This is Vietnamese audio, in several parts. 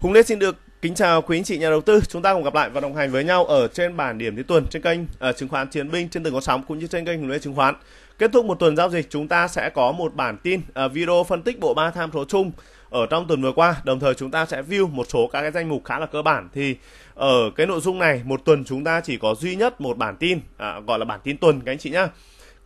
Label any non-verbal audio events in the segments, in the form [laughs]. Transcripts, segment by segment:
Hùng Lê xin được Kính chào quý anh chị nhà đầu tư, chúng ta cùng gặp lại và đồng hành với nhau ở trên bản điểm cuối tuần trên kênh ở à, chứng khoán Chiến binh trên từng có sóng cũng như trên kênh Hùng Lê chứng khoán. Kết thúc một tuần giao dịch, chúng ta sẽ có một bản tin uh, video phân tích bộ ba tham số chung ở trong tuần vừa qua. Đồng thời chúng ta sẽ view một số các cái danh mục khá là cơ bản thì ở cái nội dung này một tuần chúng ta chỉ có duy nhất một bản tin uh, gọi là bản tin tuần các anh chị nhá.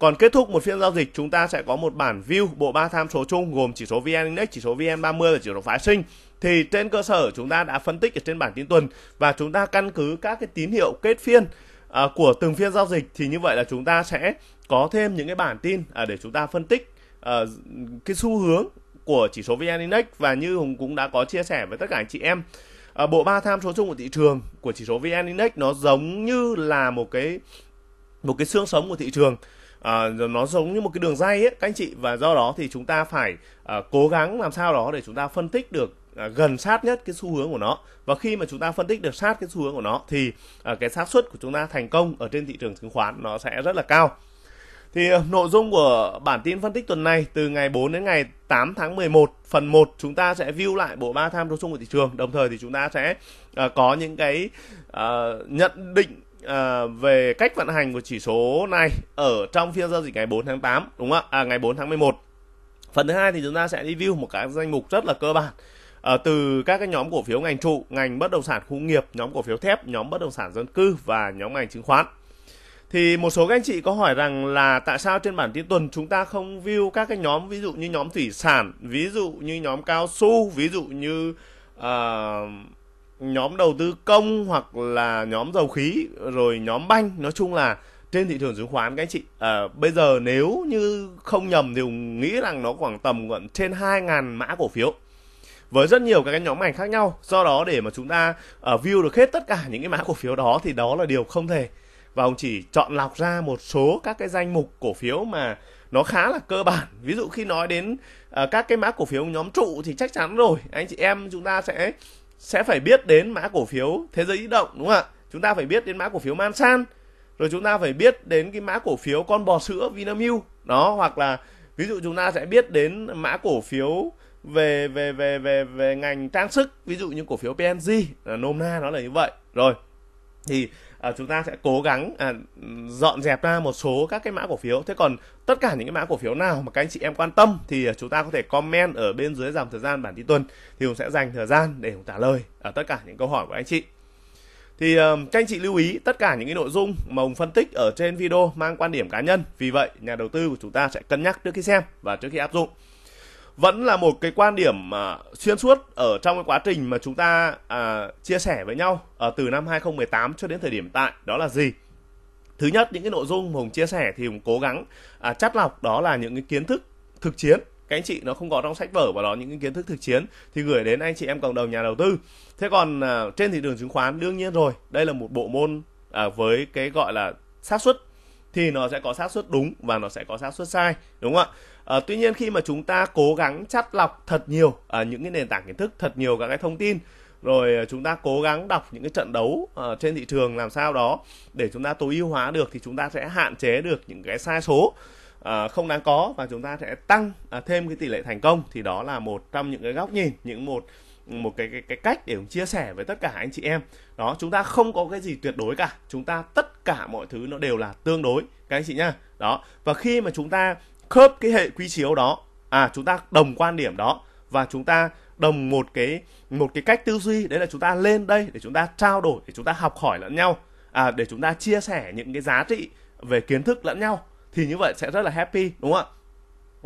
Còn kết thúc một phiên giao dịch, chúng ta sẽ có một bản view bộ ba tham số chung gồm chỉ số VN Index, chỉ số VN30 và chỉ số phái sinh. Thì trên cơ sở chúng ta đã phân tích ở trên bản tin tuần và chúng ta căn cứ các cái tín hiệu kết phiên à, của từng phiên giao dịch thì như vậy là chúng ta sẽ có thêm những cái bản tin à, để chúng ta phân tích à, cái xu hướng của chỉ số VN Index và như Hùng cũng đã có chia sẻ với tất cả anh chị em à, bộ ba tham số chung của thị trường của chỉ số VN Index nó giống như là một cái một cái xương sống của thị trường à, nó giống như một cái đường dây ấy các anh chị và do đó thì chúng ta phải à, cố gắng làm sao đó để chúng ta phân tích được à, gần sát nhất cái xu hướng của nó và khi mà chúng ta phân tích được sát cái xu hướng của nó thì à, cái xác suất của chúng ta thành công ở trên thị trường chứng khoán nó sẽ rất là cao thì à, nội dung của bản tin phân tích tuần này từ ngày 4 đến ngày 8 tháng 11 phần 1 chúng ta sẽ view lại bộ ba tham số chung của thị trường đồng thời thì chúng ta sẽ uh, có những cái uh, nhận định à, về cách vận hành của chỉ số này ở trong phiên giao dịch ngày 4 tháng 8 đúng không ạ? À, ngày 4 tháng 11. Phần thứ hai thì chúng ta sẽ review một cái danh mục rất là cơ bản. À, từ các cái nhóm cổ phiếu ngành trụ, ngành bất động sản khu nghiệp, nhóm cổ phiếu thép, nhóm bất động sản dân cư và nhóm ngành chứng khoán. Thì một số các anh chị có hỏi rằng là tại sao trên bản tin tuần chúng ta không view các cái nhóm ví dụ như nhóm thủy sản, ví dụ như nhóm cao su, ví dụ như uh, nhóm đầu tư công hoặc là nhóm dầu khí rồi nhóm banh nói chung là trên thị trường chứng khoán các anh chị à, bây giờ nếu như không nhầm thì nghĩ rằng nó khoảng tầm gần trên 2.000 mã cổ phiếu với rất nhiều các cái nhóm ngành khác nhau do đó để mà chúng ta uh, view được hết tất cả những cái mã cổ phiếu đó thì đó là điều không thể và ông chỉ chọn lọc ra một số các cái danh mục cổ phiếu mà nó khá là cơ bản ví dụ khi nói đến uh, các cái mã cổ phiếu nhóm trụ thì chắc chắn rồi anh chị em chúng ta sẽ sẽ phải biết đến mã cổ phiếu thế giới di động đúng không ạ chúng ta phải biết đến mã cổ phiếu mansan rồi chúng ta phải biết đến cái mã cổ phiếu con bò sữa vinamilk đó hoặc là ví dụ chúng ta sẽ biết đến mã cổ phiếu về về về về về ngành trang sức ví dụ như cổ phiếu png nôm na nó là như vậy rồi thì à, chúng ta sẽ cố gắng à, dọn dẹp ra một số các cái mã cổ phiếu thế còn tất cả những cái mã cổ phiếu nào mà các anh chị em quan tâm thì à, chúng ta có thể comment ở bên dưới dòng thời gian bản tin tuần thì hùng sẽ dành thời gian để hùng trả lời ở tất cả những câu hỏi của anh chị thì à, các anh chị lưu ý tất cả những cái nội dung mà hùng phân tích ở trên video mang quan điểm cá nhân vì vậy nhà đầu tư của chúng ta sẽ cân nhắc trước khi xem và trước khi áp dụng vẫn là một cái quan điểm à, xuyên suốt ở trong cái quá trình mà chúng ta à, chia sẻ với nhau à, từ năm 2018 cho đến thời điểm tại đó là gì thứ nhất những cái nội dung mà hùng chia sẻ thì hùng cố gắng à, chắt lọc đó là những cái kiến thức thực chiến các anh chị nó không có trong sách vở và đó những cái kiến thức thực chiến thì gửi đến anh chị em cộng đồng nhà đầu tư thế còn à, trên thị trường chứng khoán đương nhiên rồi đây là một bộ môn à, với cái gọi là xác suất thì nó sẽ có xác suất đúng và nó sẽ có xác suất sai đúng không ạ À, tuy nhiên khi mà chúng ta cố gắng chắt lọc thật nhiều à, những cái nền tảng kiến thức, thật nhiều các cái thông tin rồi ờ, chúng ta cố gắng đọc những cái trận đấu uh, trên thị trường làm sao đó để chúng ta tối ưu hóa được thì chúng ta sẽ hạn chế được những cái sai số uh, không đáng có và chúng ta sẽ tăng uh, thêm cái tỷ lệ thành công thì đó là một trong những cái góc nhìn những một một cái cái cái cách để chia sẻ với tất cả anh chị em đó chúng ta không có cái gì tuyệt đối cả chúng ta tất cả mọi thứ nó đều là tương đối các anh chị nhá đó và khi mà chúng ta khớp cái hệ quy chiếu đó à chúng ta đồng quan điểm đó và chúng ta đồng một cái một cái cách tư duy đấy là chúng ta lên đây để chúng ta trao đổi để chúng ta học hỏi lẫn nhau à, để chúng ta chia sẻ những cái giá trị về kiến thức lẫn nhau thì như vậy sẽ rất là happy đúng không ạ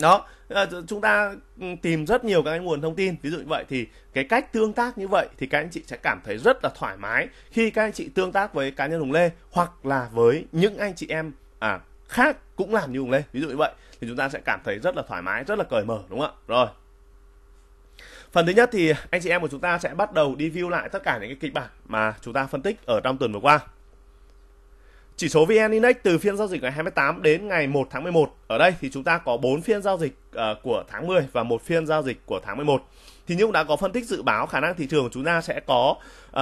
đó à, chúng ta ừ, tìm rất nhiều các nguồn thông tin ví dụ như vậy thì cái cách tương tác như vậy thì các anh chị sẽ cảm thấy rất là thoải mái khi các anh chị tương tác với cá nhân hùng lê hoặc là với những anh chị em à khác cũng làm như Hùng Lê ví dụ như vậy thì chúng ta sẽ cảm thấy rất là thoải mái rất là cởi mở đúng không ạ rồi phần thứ nhất thì anh chị em của chúng ta sẽ bắt đầu review lại tất cả những cái kịch bản mà chúng ta phân tích ở trong tuần vừa qua chỉ số VN Index từ phiên giao dịch ngày 28 đến ngày 1 tháng 11. Ở đây thì chúng ta có 4 phiên giao dịch uh, của tháng 10 và một phiên giao dịch của tháng 11. Thì như cũng đã có phân tích dự báo khả năng thị trường chúng ta sẽ có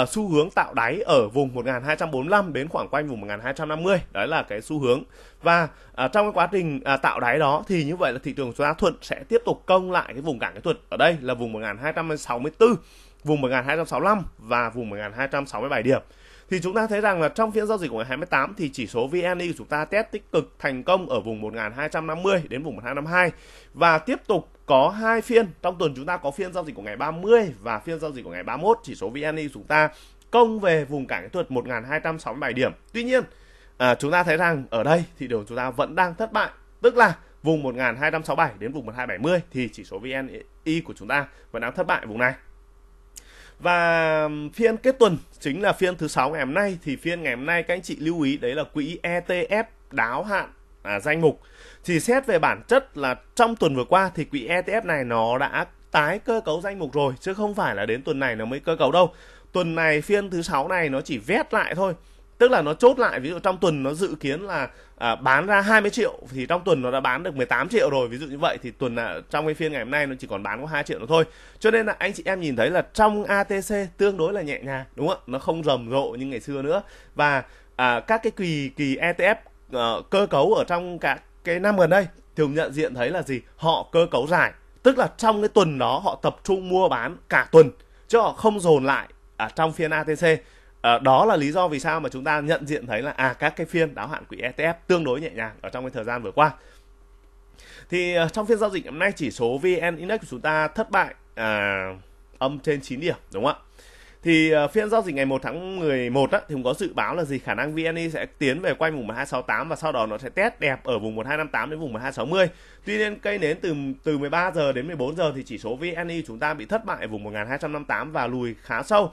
uh, xu hướng tạo đáy ở vùng 1245 đến khoảng quanh vùng 1250. Đấy là cái xu hướng. Và uh, trong cái quá trình uh, tạo đáy đó thì như vậy là thị trường chúng ta thuận sẽ tiếp tục công lại cái vùng cản kỹ thuật ở đây là vùng 1264 vùng 1265 và vùng 1267 điểm thì chúng ta thấy rằng là trong phiên giao dịch của ngày 28 thì chỉ số VNI của chúng ta test tích cực thành công ở vùng 1250 đến vùng 1252 và tiếp tục có hai phiên trong tuần chúng ta có phiên giao dịch của ngày 30 và phiên giao dịch của ngày 31 chỉ số VNI của chúng ta công về vùng cản kỹ thuật 1267 điểm. Tuy nhiên, à, chúng ta thấy rằng ở đây thì điều chúng ta vẫn đang thất bại, tức là vùng 1267 đến vùng 1270 thì chỉ số VNI của chúng ta vẫn đang thất bại vùng này. Và phiên kết tuần chính là phiên thứ sáu ngày hôm nay thì phiên ngày hôm nay các anh chị lưu ý đấy là quỹ ETF đáo hạn à, danh mục. Thì xét về bản chất là trong tuần vừa qua thì quỹ ETF này nó đã tái cơ cấu danh mục rồi chứ không phải là đến tuần này nó mới cơ cấu đâu. Tuần này phiên thứ sáu này nó chỉ vét lại thôi tức là nó chốt lại ví dụ trong tuần nó dự kiến là à, bán ra 20 triệu thì trong tuần nó đã bán được 18 triệu rồi ví dụ như vậy thì tuần là trong cái phiên ngày hôm nay nó chỉ còn bán có 2 triệu nữa thôi cho nên là anh chị em nhìn thấy là trong ATC tương đối là nhẹ nhàng đúng không ạ nó không rầm rộ như ngày xưa nữa và à, các cái kỳ kỳ ETF à, ờ, cơ cấu ở trong cả cái năm gần đây thường nhận diện thấy là gì họ cơ cấu dài tức là trong cái tuần đó họ tập trung mua bán cả tuần chứ họ không dồn lại ở à, trong phiên ATC à, đó là lý do vì sao mà chúng ta nhận diện thấy là à các cái phiên đáo hạn quỹ ETF tương đối nhẹ nhàng ở trong cái thời gian vừa qua thì ờ, trong phiên giao dịch hôm nay chỉ số VN Index của chúng ta thất bại à, âm trên 9 điểm đúng không ạ thì ờ, phiên giao dịch ngày 1 tháng 11 á, thì cũng có dự báo là gì khả năng VNI sẽ tiến về quanh vùng 1268 và sau đó nó sẽ test đẹp ở vùng 1258 đến vùng 1260. Tuy nhiên cây nến từ từ 13 giờ đến 14 giờ thì chỉ số VNI chúng ta bị thất bại ở vùng 1258 và lùi khá sâu.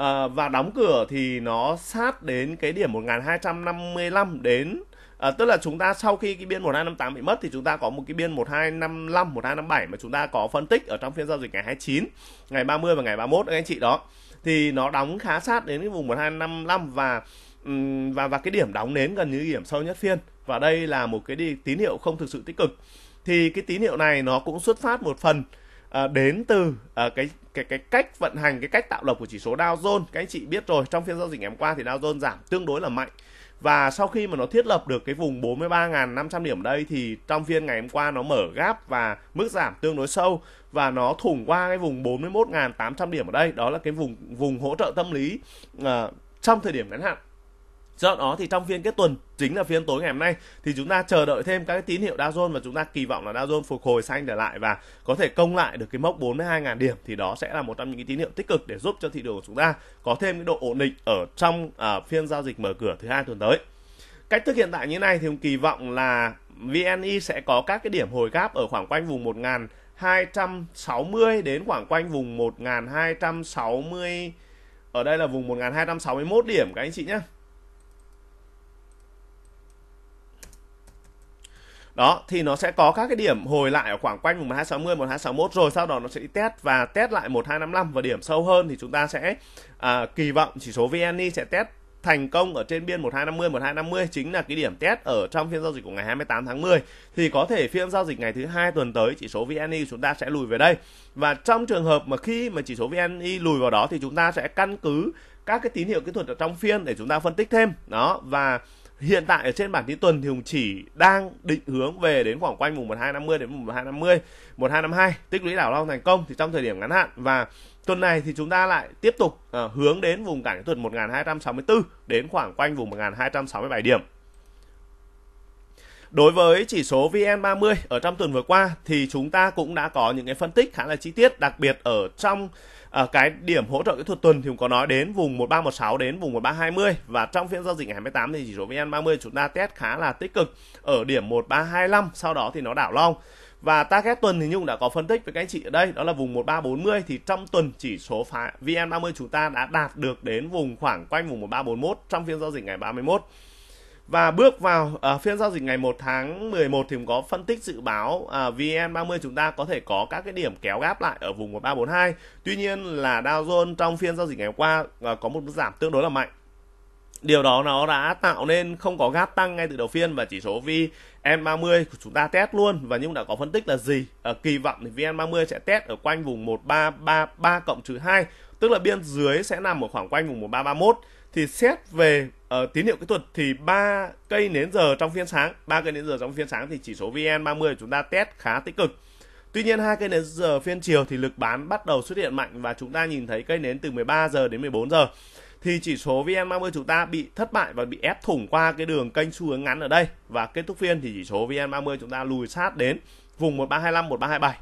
Ờ, và đóng cửa thì nó sát đến cái điểm 1255 đến à, tức là chúng ta sau khi cái biên 1258 bị mất thì chúng ta có một cái biên 1255 1257 mà chúng ta có phân tích ở trong phiên giao dịch ngày 29 ngày 30 và ngày 31 các anh chị đó thì nó đóng khá sát đến cái vùng 1255 và và và cái điểm đóng đến gần như điểm sâu nhất phiên và đây là một cái tín hiệu không thực sự tích cực thì cái tín hiệu này nó cũng xuất phát một phần À, đến từ à, cái cái cái cách vận hành cái cách tạo lập của chỉ số Dow Jones các anh chị biết rồi trong phiên giao dịch ngày hôm qua thì Dow Jones giảm tương đối là mạnh và sau khi mà nó thiết lập được cái vùng 43.500 điểm đây thì trong phiên ngày hôm qua nó mở gap và mức giảm tương đối sâu và nó thủng qua cái vùng 41.800 điểm ở đây đó là cái vùng vùng hỗ trợ tâm lý uh, trong thời điểm ngắn hạn do đó thì trong phiên kết tuần chính là phiên tối ngày hôm nay thì chúng ta chờ đợi thêm các cái tín hiệu Dow Jones và chúng ta kỳ vọng là Dow Jones phục hồi xanh trở lại và có thể công lại được cái mốc 42.000 điểm thì đó sẽ là một trong những cái tín hiệu tích cực để giúp cho thị trường của chúng ta có thêm cái độ ổn định ở trong uh, phiên giao dịch mở cửa thứ hai tuần tới cách thức hiện tại như này thì ông kỳ vọng là VNI e sẽ có các cái điểm hồi gáp ở khoảng quanh vùng 1260 đến khoảng quanh vùng 1260 ở đây là vùng 1261 điểm các anh chị nhé đó thì nó sẽ có các cái điểm hồi lại ở khoảng quanh 1260 1261 rồi sau đó nó sẽ đi test và test lại 1255 và điểm sâu hơn thì chúng ta sẽ à, kỳ vọng chỉ số VNI sẽ test thành công ở trên biên 1250 1250 chính là cái điểm test ở trong phiên giao dịch của ngày 28 tháng 10 thì có thể phiên giao dịch ngày thứ hai tuần tới chỉ số VNI chúng ta sẽ lùi về đây và trong trường hợp mà khi mà chỉ số VNI lùi vào đó thì chúng ta sẽ căn cứ các cái tín hiệu kỹ thuật ở trong phiên để chúng ta phân tích thêm đó và hiện tại ở trên bản tí tuần thì Hùng chỉ đang định hướng về đến khoảng quanh vùng 1250 đến vùng 1250, 1252 tích lũy đảo long thành công thì trong thời điểm ngắn hạn và tuần này thì chúng ta lại tiếp tục à, hướng đến vùng cản tuần 1264 đến khoảng quanh vùng 1267 điểm. Đối với chỉ số VN30 ở trong tuần vừa qua thì chúng ta cũng đã có những cái phân tích khá là chi tiết đặc biệt ở trong à, cái điểm hỗ trợ kỹ thuật tuần thì cũng có nói đến vùng 1316 đến vùng 1320 và trong phiên giao dịch ngày 28 thì chỉ số VN30 chúng ta test khá là tích cực ở điểm 1325 sau đó thì nó đảo long và target tuần thì Nhung đã có phân tích với các anh chị ở đây đó là vùng 1340 thì trong tuần chỉ số VN30 chúng ta đã đạt được đến vùng khoảng quanh vùng 1341 trong phiên giao dịch ngày 31 và bước vào uh, phiên giao dịch ngày 1 tháng 11 thì cũng có phân tích dự báo uh, ờ, VN30 chúng ta có thể có các cái điểm kéo gáp lại ở vùng 1342. Tuy nhiên là Dow Jones trong phiên giao dịch ngày hôm qua uh, có một mức giảm tương đối là mạnh. Điều đó nó đã tạo nên không có gáp tăng ngay từ đầu phiên và chỉ số VN30 của chúng ta test luôn và nhưng đã có phân tích là gì? uh, kỳ vọng thì VN30 sẽ test ở quanh vùng 1333 cộng trừ 2, tức là biên dưới sẽ nằm ở khoảng quanh vùng 1331 thì xét về uh, tín hiệu kỹ thuật thì ba cây nến giờ trong phiên sáng ba cây nến giờ trong phiên sáng thì chỉ số VN30 chúng ta test khá tích cực Tuy nhiên hai cây nến giờ phiên chiều thì lực bán bắt đầu xuất hiện mạnh và chúng ta nhìn thấy cây nến từ 13 giờ đến 14 giờ thì chỉ số VN30 chúng ta bị thất bại và bị ép thủng qua cái đường kênh xu hướng ngắn ở đây và kết thúc phiên thì chỉ số VN30 chúng ta lùi sát đến vùng 1325 1327.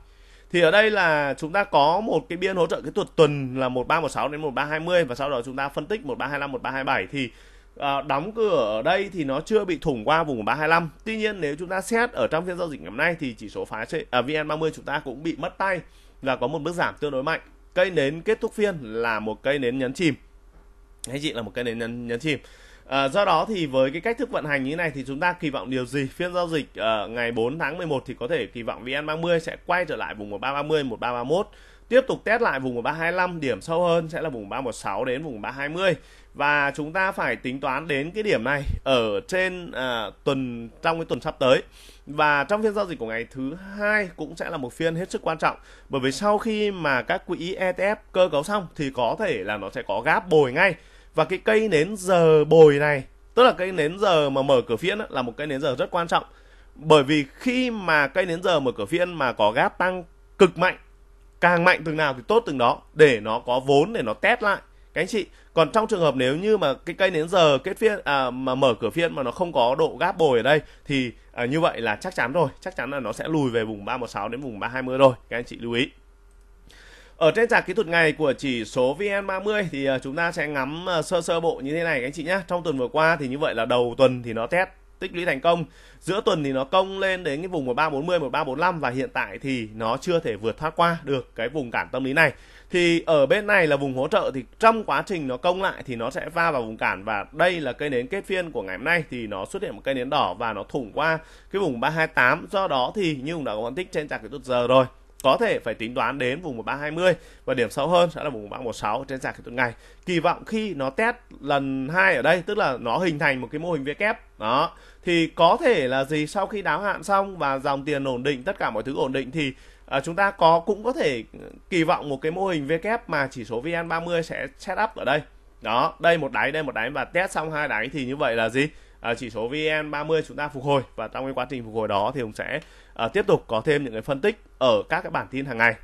Thì ở đây là chúng ta có một cái biên hỗ trợ kỹ thuật tuần là 1316 đến 1320 và sau đó chúng ta phân tích 1325 1327 thì À, đóng cửa ở đây thì nó chưa bị thủng qua vùng 325. Tuy nhiên nếu chúng ta xét ở trong phiên giao dịch ngày hôm nay thì chỉ số phá trên à, VN30 chúng ta cũng bị mất tay và có một bước giảm tương đối mạnh. Cây nến kết thúc phiên là một cây nến nhấn chìm. Hay chị là một cây nến nhấn, nhấn chìm. À, do đó thì với cái cách thức vận hành như thế này thì chúng ta kỳ vọng điều gì? Phiên giao dịch à, ngày 4 tháng 11 thì có thể kỳ vọng VN30 sẽ quay trở lại vùng 1330 1331 tiếp tục test lại vùng 325 điểm sâu hơn sẽ là vùng 316 đến vùng 320 và chúng ta phải tính toán đến cái điểm này ở trên à, tuần trong cái tuần sắp tới và trong phiên giao dịch của ngày thứ hai cũng sẽ là một phiên hết sức quan trọng bởi vì sau khi mà các quỹ ETF cơ cấu xong thì có thể là nó sẽ có gáp bồi ngay và cái cây nến giờ bồi này tức là cây nến giờ mà mở cửa phiên là một cây nến giờ rất quan trọng bởi vì khi mà cây nến giờ mở cửa phiên mà có gáp tăng cực mạnh càng mạnh từng nào thì tốt từng đó để nó có vốn để nó test lại các anh chị còn trong trường hợp nếu như mà cái cây đến giờ kết phiên à, mà mở cửa phiên mà nó không có độ gáp bồi ở đây thì à, như vậy là chắc chắn rồi chắc chắn là nó sẽ lùi về vùng 316 đến vùng 320 rồi các anh chị lưu ý ở trên chart kỹ thuật ngày của chỉ số VN30 thì à, chúng ta sẽ ngắm à, sơ sơ bộ như thế này các anh chị nhé. Trong tuần vừa qua thì như vậy là đầu tuần thì nó test tích lũy thành công. Giữa tuần thì nó công lên đến cái vùng 1340, 1345 và hiện tại thì nó chưa thể vượt thoát qua được cái vùng cản tâm lý này thì ở bên này là vùng hỗ trợ thì trong quá trình nó công lại thì nó sẽ va vào vùng cản và đây là cây nến kết phiên của ngày hôm nay thì nó xuất hiện một cây nến đỏ và nó thủng qua cái vùng 328 do đó thì như cũng đã có phân tích trên chart kỹ thuật giờ rồi có thể phải tính toán đến vùng 1320 và điểm sâu hơn sẽ là vùng 316 trên sàn kỹ thuật ngày. Kỳ vọng khi nó test lần hai ở đây tức là nó hình thành một cái mô hình V kép e đó thì có thể là gì sau khi đáo hạn xong và dòng tiền ổn định tất cả mọi thứ ổn định thì à, chúng ta có cũng có thể ừ, kỳ vọng một cái mô hình v VK e mà chỉ số VN30 sẽ set up ở đây đó đây một đáy đây một đáy và test xong hai đáy thì như vậy là gì à, chỉ số VN30 chúng ta phục hồi và trong cái quá trình phục hồi đó thì cũng sẽ à, tiếp tục có thêm những cái phân tích ở các cái bản tin hàng ngày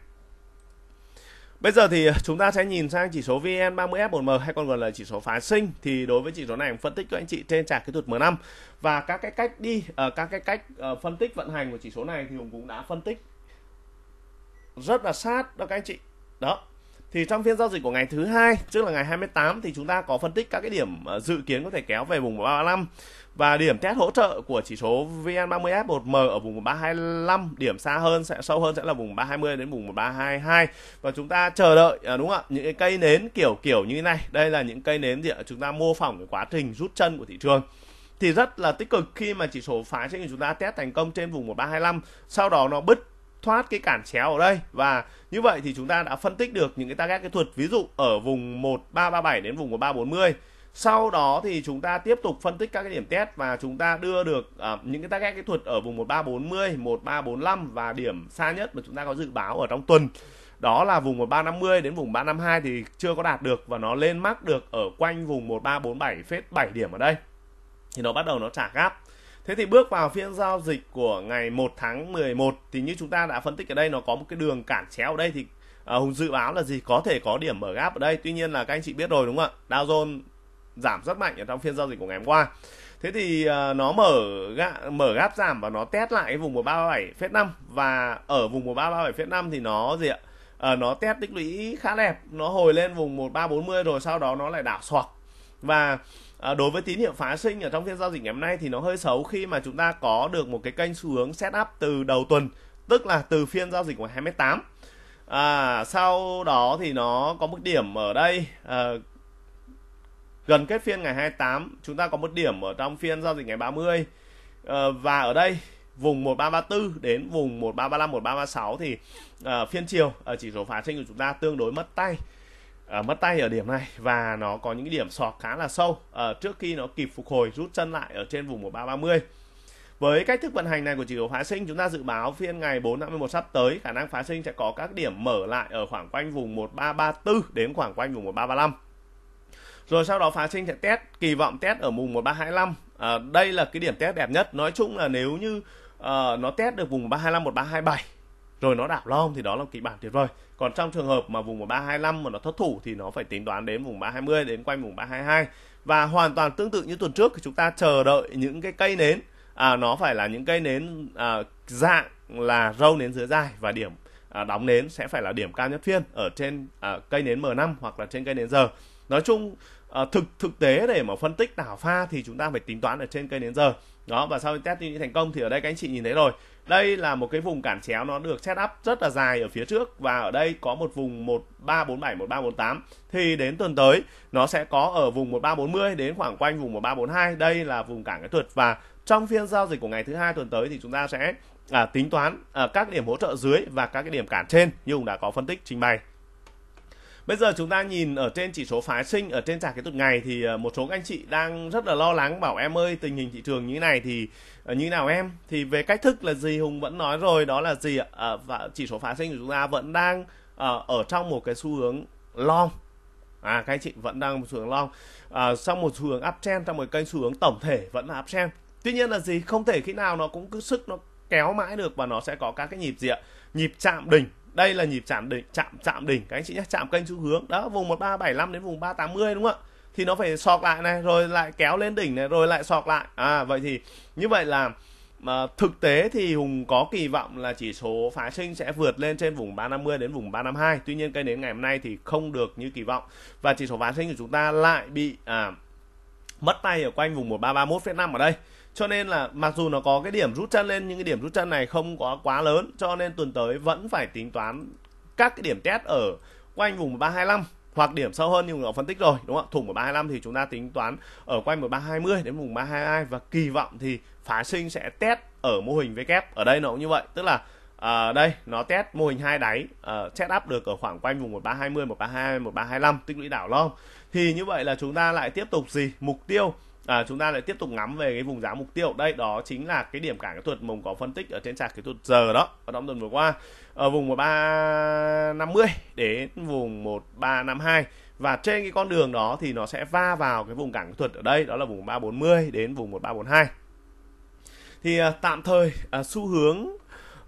Bây giờ thì à, chúng ta sẽ nhìn sang chỉ số VN30F1M hay còn gọi là chỉ số phá sinh thì đối với chỉ số này phân tích cho anh chị trên trạc kỹ thuật M5 và các cái cách đi à, các cái cách ờ, phân tích vận hành của chỉ số này thì Hùng cũng đã phân tích rất là sát đó các anh chị đó thì trong phiên giao dịch của ngày thứ hai tức là ngày 28 thì chúng ta có phân tích các cái điểm ờ, dự kiến có thể kéo về vùng 35 và điểm test hỗ trợ của chỉ số VN30F1M ở vùng 325 điểm xa hơn sẽ sâu hơn sẽ là vùng 320 đến vùng 1322 và chúng ta chờ đợi ờ, đúng không ạ những cái cây nến kiểu kiểu như thế này đây là những cây nến gì ạ? chúng ta mô phỏng cái quá trình rút chân của thị trường thì rất là tích cực khi mà chỉ số phá trên của chúng ta test thành công trên vùng 1325 sau đó nó bứt thoát cái cản chéo ở đây và như vậy thì chúng ta đã phân tích được những cái target kỹ thuật ví dụ ở vùng 1337 đến vùng 1340 sau đó thì chúng ta tiếp tục phân tích các cái điểm test và chúng ta đưa được uh, những cái target kỹ thuật ở vùng 1340, 1345 và điểm xa nhất mà chúng ta có dự báo ở trong tuần đó là vùng 1350 đến vùng 352 thì chưa có đạt được và nó lên mắc được ở quanh vùng 1347 phết 7 điểm ở đây thì nó bắt đầu nó trả gáp Thế thì bước vào phiên giao dịch của ngày 1 tháng 11 thì như chúng ta đã phân tích ở đây nó có một cái đường cản chéo ở đây thì à, Hùng dự báo là gì có thể có điểm mở gap ở đây. Tuy nhiên là các anh chị biết rồi đúng không ạ? Dow Jones giảm rất mạnh ở trong phiên giao dịch của ngày hôm qua. Thế thì uh, nó mở gap, mở gap giảm và nó test lại cái vùng 1337,5 và ở vùng 1337,5 thì nó gì ạ? Uh, nó test tích lũy khá đẹp, nó hồi lên vùng 1340 rồi sau đó nó lại đảo xoạc. Và à, đối với tín hiệu phá sinh ở trong phiên giao dịch ngày hôm nay thì nó hơi xấu khi mà chúng ta có được một cái kênh xu hướng setup từ đầu tuần tức là từ phiên giao dịch của 28 à, sau đó thì nó có một điểm ở đây à, gần kết phiên ngày 28 chúng ta có một điểm ở trong phiên giao dịch ngày 30 à, và ở đây vùng 1334 đến vùng 1335 1336 thì uh, phiên chiều ở à, chỉ số phá sinh của chúng ta tương đối mất tay À, mất tay ở điểm này và nó có những điểm sọt khá là sâu à, trước khi nó kịp phục hồi rút chân lại ở trên vùng 1330 với cách thức vận hành này của chỉ số phá sinh chúng ta dự báo phiên ngày 4 tháng 11 sắp tới khả năng phá sinh sẽ có các điểm mở lại ở khoảng quanh vùng 1334 đến khoảng quanh vùng 1335 rồi sau đó phá sinh sẽ test kỳ vọng test ở vùng 1325 à, ờ, đây là cái điểm test đẹp nhất nói chung là nếu như uh, nó test được vùng 325 1327 rồi nó đảo long thì đó là kịch bản tuyệt vời còn trong trường hợp mà vùng 325 mà nó thất thủ thì nó phải tính toán đến vùng 320 đến quanh vùng 322 và hoàn toàn tương tự như tuần trước thì chúng ta chờ đợi những cái cây nến à, nó phải là những cây nến à, dạng là râu nến dưới dài và điểm à, đóng nến sẽ phải là điểm cao nhất phiên ở trên à, cây nến M5 hoặc là trên cây nến giờ nói chung à, thực thực tế để mà phân tích đảo pha thì chúng ta phải tính toán ở trên cây đến giờ đó và sau khi test như thành công thì ở đây các anh chị nhìn thấy rồi đây là một cái vùng cản chéo nó được set up rất là dài ở phía trước và ở đây có một vùng 1347 1348 thì đến tuần tới nó sẽ có ở vùng 1340 đến khoảng quanh vùng 1342 đây là vùng cản kỹ thuật và trong phiên giao dịch của ngày thứ hai tuần tới thì chúng ta sẽ à, tính toán à, các điểm hỗ trợ dưới và các cái điểm cản trên như cũng đã có phân tích trình bày Bây giờ chúng ta nhìn ở trên chỉ số phái sinh ở trên sàn kỹ thuật ngày thì ờ, một số các anh chị đang rất là lo lắng bảo em ơi tình hình thị trường như thế này thì ờ, như nào em? Thì về cách thức là gì Hùng vẫn nói rồi đó là gì ạ? À, chỉ số phái sinh của chúng ta vẫn đang à, ở trong một cái xu hướng long. À các anh chị vẫn đang một xu hướng long. À, trong một xu hướng uptrend trong một kênh xu hướng tổng thể vẫn là uptrend. Tuy nhiên là gì? Không thể khi nào nó cũng cứ sức nó kéo mãi được và nó sẽ có các cái nhịp gì ạ? Nhịp chạm đỉnh đây là nhịp chạm đỉnh chạm chạm đỉnh các anh chị nhé chạm kênh xu hướng đó vùng 1375 đến vùng 380 đúng không ạ thì nó phải sọt lại này rồi lại kéo lên đỉnh này rồi lại sọt lại à vậy thì như vậy là mà thực tế thì Hùng có kỳ vọng là chỉ số phá sinh sẽ vượt lên trên vùng 350 đến vùng 352. Tuy nhiên cây đến ngày hôm nay thì không được như kỳ vọng và chỉ số phá sinh của chúng ta lại bị à, mất tay ở quanh vùng 1331,5 ở đây cho nên là mặc dù nó có cái điểm rút chân lên nhưng cái điểm rút chân này không có quá lớn cho nên tuần tới vẫn phải tính toán các cái điểm test ở quanh vùng 325 hoặc điểm sâu hơn như nó phân tích rồi đúng không ạ thủng 325 thì chúng ta tính toán ở quanh 1320 đến vùng 322 và kỳ vọng thì phá sinh sẽ test ở mô hình V kép e ở đây nó cũng như vậy tức là à, đây nó test mô hình hai đáy à, set up được ở khoảng quanh vùng 1320 132 1325 tích lũy đảo long thì như vậy là chúng ta lại tiếp tục gì mục tiêu à, chúng ta lại tiếp tục ngắm về cái vùng giá mục tiêu đây đó chính là cái điểm cản kỹ thuật mùng có phân tích ở trên chart kỹ thuật giờ đó ở trong tuần vừa qua ở vùng 1350 đến vùng 1352 và trên cái con đường đó thì nó sẽ va vào cái vùng cản kỹ thuật ở đây đó là vùng 340 đến vùng 1342 thì à, tạm thời à, xu hướng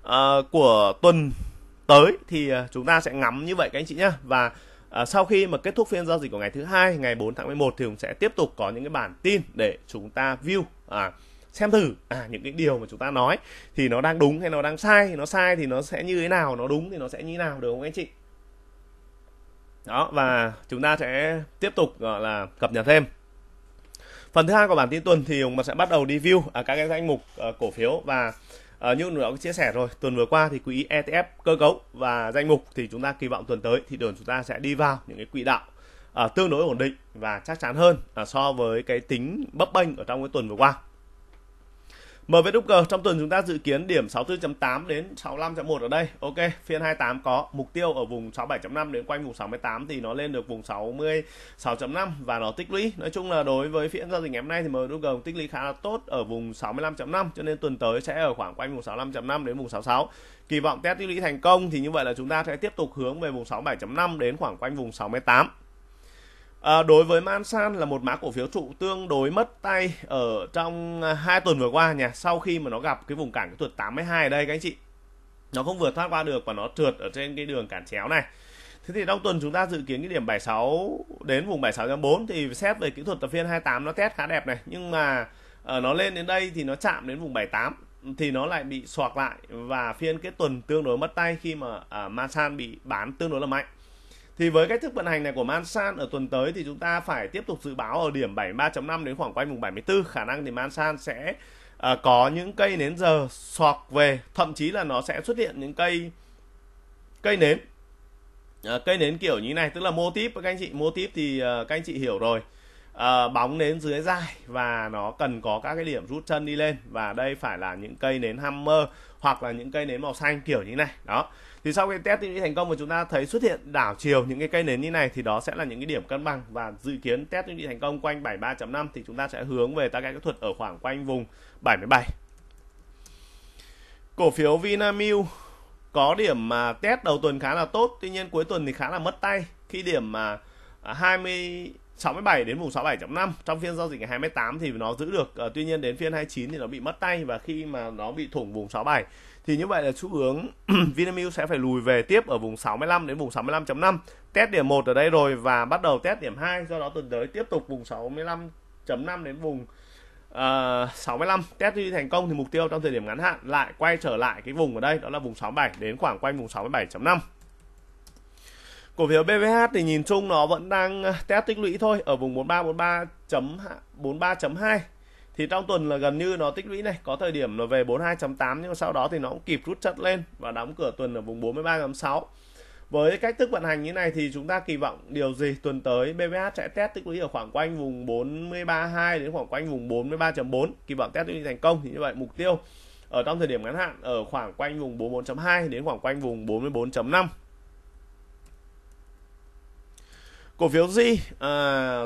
à, của tuần tới thì à, chúng ta sẽ ngắm như vậy các anh chị nhé và À, sau khi mà kết thúc phiên giao dịch của ngày thứ hai ngày 4 tháng 11 thì cũng sẽ tiếp tục có những cái bản tin để chúng ta view à, xem thử à những cái điều mà chúng ta nói thì nó đang đúng hay nó đang sai nó sai thì nó sẽ như thế nào nó đúng thì nó sẽ như thế nào được không anh chị đó và chúng ta sẽ tiếp tục gọi là cập nhật thêm phần thứ hai của bản tin tuần thì chúng ta sẽ bắt đầu đi view ở à, các cái danh mục à, cổ phiếu và À, như đã chia sẻ rồi, tuần vừa qua thì quỹ ETF cơ cấu và danh mục thì chúng ta kỳ vọng tuần tới thị trường chúng ta sẽ đi vào những cái quỹ đạo à, tương đối ổn định và chắc chắn hơn à, so với cái tính bấp bênh ở trong cái tuần vừa qua. MV Docker trong tuần chúng ta dự kiến điểm 64.8 đến 65.1 ở đây. Ok, phiên 28 có mục tiêu ở vùng 67.5 đến quanh vùng 68 thì nó lên được vùng 66.5 và nó tích lũy. Nói chung là đối với phiên giao dịch ngày hôm nay thì MV Docker tích lũy khá là tốt ở vùng 65.5 cho nên tuần tới sẽ ở khoảng quanh vùng 65.5 đến vùng 66. Kỳ vọng test tích lũy thành công thì như vậy là chúng ta sẽ tiếp tục hướng về vùng 67.5 đến khoảng quanh vùng 68. À, đối với Mansan là một mã cổ phiếu trụ tương đối mất tay ở trong à, hai tuần vừa qua nhỉ sau khi mà nó gặp cái vùng cản kỹ thuật 82 ở đây các anh chị nó không vượt thoát qua được và nó trượt ở trên cái đường cản chéo này thế thì trong tuần chúng ta dự kiến cái điểm 76 đến vùng 76.4 thì xét về kỹ thuật tập phiên 28 nó test khá đẹp này nhưng mà ở à, nó lên đến đây thì nó chạm đến vùng 78 thì nó lại bị xoạc lại và phiên kết tuần tương đối mất tay khi mà uh, à, Masan bị bán tương đối là mạnh thì với cách thức vận hành này của Man San ở tuần tới thì chúng ta phải tiếp tục dự báo ở điểm 73.5 đến khoảng quanh vùng 74 khả năng thì Man San sẽ uh, có những cây nến giờ sọt về, thậm chí là nó sẽ xuất hiện những cây cây nến uh, cây nến kiểu như này tức là mô típ các anh chị mô típ thì uh, các anh chị hiểu rồi uh, bóng nến dưới dài và nó cần có các cái điểm rút chân đi lên và đây phải là những cây nến hammer hoặc là những cây nến màu xanh kiểu như này đó thì sau khi test tích lũy thành công mà chúng ta thấy xuất hiện đảo chiều những cái cây nến như này thì đó sẽ là những cái điểm cân bằng và dự kiến test tích lũy thành công quanh 73.5 thì chúng ta sẽ hướng về các cái kỹ thuật ở khoảng quanh vùng 77 cổ phiếu Vinamilk có điểm mà test đầu tuần khá là tốt tuy nhiên cuối tuần thì khá là mất tay khi điểm mà 20 67 đến vùng 67.5 trong phiên giao dịch ngày 28 thì nó giữ được uh, tuy nhiên đến phiên 29 thì nó bị mất tay và khi mà nó bị thủng vùng 67 thì như vậy là xu hướng [clears throat] Vinamilk sẽ phải lùi về tiếp ở vùng 65 đến vùng 65.5 test điểm 1 ở đây rồi và bắt đầu test điểm 2 do đó tuần tới tiếp tục vùng 65.5 đến vùng ờ, uh, 65 test đi thành công thì mục tiêu trong thời điểm ngắn hạn lại quay trở lại cái vùng ở đây đó là vùng 67 đến khoảng quanh vùng 67.5 Cổ phiếu BVH thì nhìn chung nó vẫn đang test tích lũy thôi ở vùng 43 43.2 thì trong tuần là gần như nó tích lũy này có thời điểm nó về 42.8 nhưng mà sau đó thì nó cũng kịp rút chất lên và đóng cửa tuần ở vùng 43.6 với cách thức vận hành như này thì chúng ta kỳ vọng điều gì tuần tới BBH sẽ test tích lũy ở khoảng quanh vùng 43.2 đến khoảng quanh vùng 43.4 kỳ vọng test tích lũy thành công thì như vậy mục tiêu ở trong thời điểm ngắn hạn ở khoảng quanh vùng 44.2 đến khoảng quanh vùng 44.5 Cổ phiếu G, à,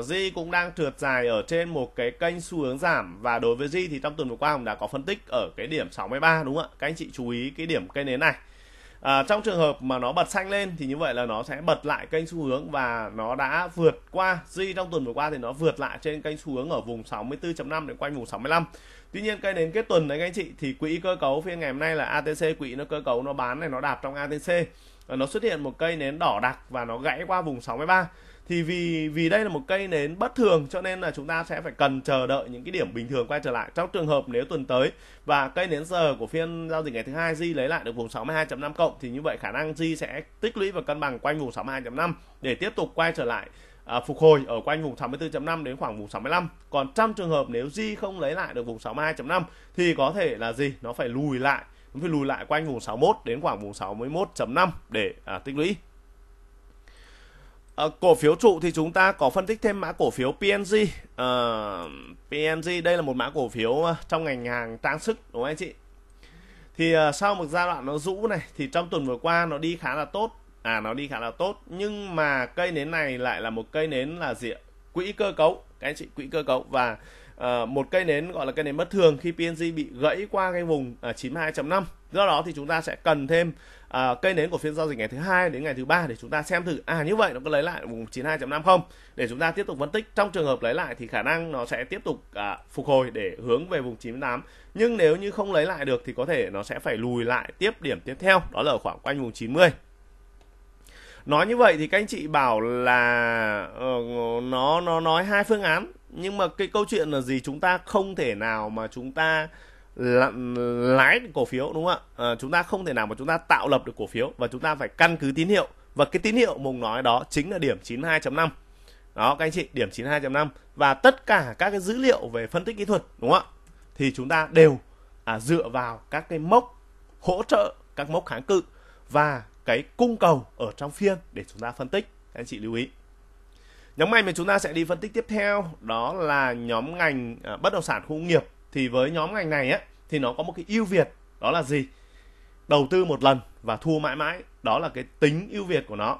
G cũng đang trượt dài ở trên một cái kênh xu hướng giảm và đối với G thì trong tuần vừa qua cũng đã có phân tích ở cái điểm 63 đúng không ạ? Các anh chị chú ý cái điểm cây nến này. À, trong trường hợp mà nó bật xanh lên thì như vậy là nó sẽ bật lại kênh xu hướng và nó đã vượt qua G trong tuần vừa qua thì nó vượt lại trên kênh xu hướng ở vùng 64.5 đến quanh vùng 65. Tuy nhiên cây nến kết tuần đấy các anh chị thì quỹ cơ cấu phiên ngày hôm nay là ATC quỹ nó cơ cấu nó bán này nó đạp trong ATC. Nó xuất hiện một cây nến đỏ đặc và nó gãy qua vùng 63 thì vì vì đây là một cây nến bất thường cho nên là chúng ta sẽ phải cần chờ đợi những cái điểm bình thường quay trở lại trong trường hợp nếu tuần tới và cây nến giờ của phiên giao dịch ngày thứ hai Di lấy lại được vùng 62.5 cộng thì như vậy khả năng Di sẽ tích lũy và cân bằng quanh vùng 62.5 để tiếp tục quay trở lại à, phục hồi ở quanh vùng 64.5 đến khoảng vùng 65. Còn trong trường hợp nếu Di không lấy lại được vùng 62.5 thì có thể là gì? Nó phải lùi lại, nó phải lùi lại quanh vùng 61 đến khoảng vùng 61.5 để à, tích lũy. À, cổ phiếu trụ thì chúng ta có phân tích thêm mã cổ phiếu PNG. À, ờ, PNG đây là một mã cổ phiếu ờ, trong ngành hàng trang sức đúng không anh chị? Thì à, sau một giai đoạn nó rũ này thì trong tuần vừa qua nó đi khá là tốt. À nó đi khá là tốt nhưng mà cây nến này lại là một cây nến là gì ạ? Quỹ cơ cấu, các anh chị quỹ cơ cấu và à, một cây nến gọi là cây nến bất thường khi PNG bị gãy qua cái vùng à, 92.5. Do đó thì chúng ta sẽ cần thêm à, cây nến của phiên giao dịch ngày thứ hai đến ngày thứ ba để chúng ta xem thử à như vậy nó có lấy lại vùng 92 không để chúng ta tiếp tục phân tích trong trường hợp lấy lại thì khả năng nó sẽ tiếp tục à, phục hồi để hướng về vùng 98 nhưng nếu như không lấy lại được thì có thể nó sẽ phải lùi lại tiếp điểm tiếp theo đó là ở khoảng quanh vùng 90 nói như vậy thì các anh chị bảo là uh, nó nó nói hai phương án nhưng mà cái câu chuyện là gì chúng ta không thể nào mà chúng ta lái cổ phiếu đúng không ạ à, chúng ta không thể nào mà chúng ta tạo lập được cổ phiếu và chúng ta phải căn cứ tín hiệu và cái tín hiệu mùng nói đó chính là điểm 92.5 đó các anh chị điểm 92.5 và tất cả các cái dữ liệu về phân tích kỹ thuật đúng không ạ thì chúng ta đều à, dựa vào các cái mốc hỗ trợ các mốc kháng cự và cái cung cầu ở trong phiên để chúng ta phân tích các anh chị lưu ý nhóm ngành mà chúng ta sẽ đi phân tích tiếp theo đó là nhóm ngành à, bất động sản khu công nghiệp thì với nhóm ngành này á thì nó có một cái ưu việt đó là gì đầu tư một lần và thua mãi mãi đó là cái tính ưu việt của nó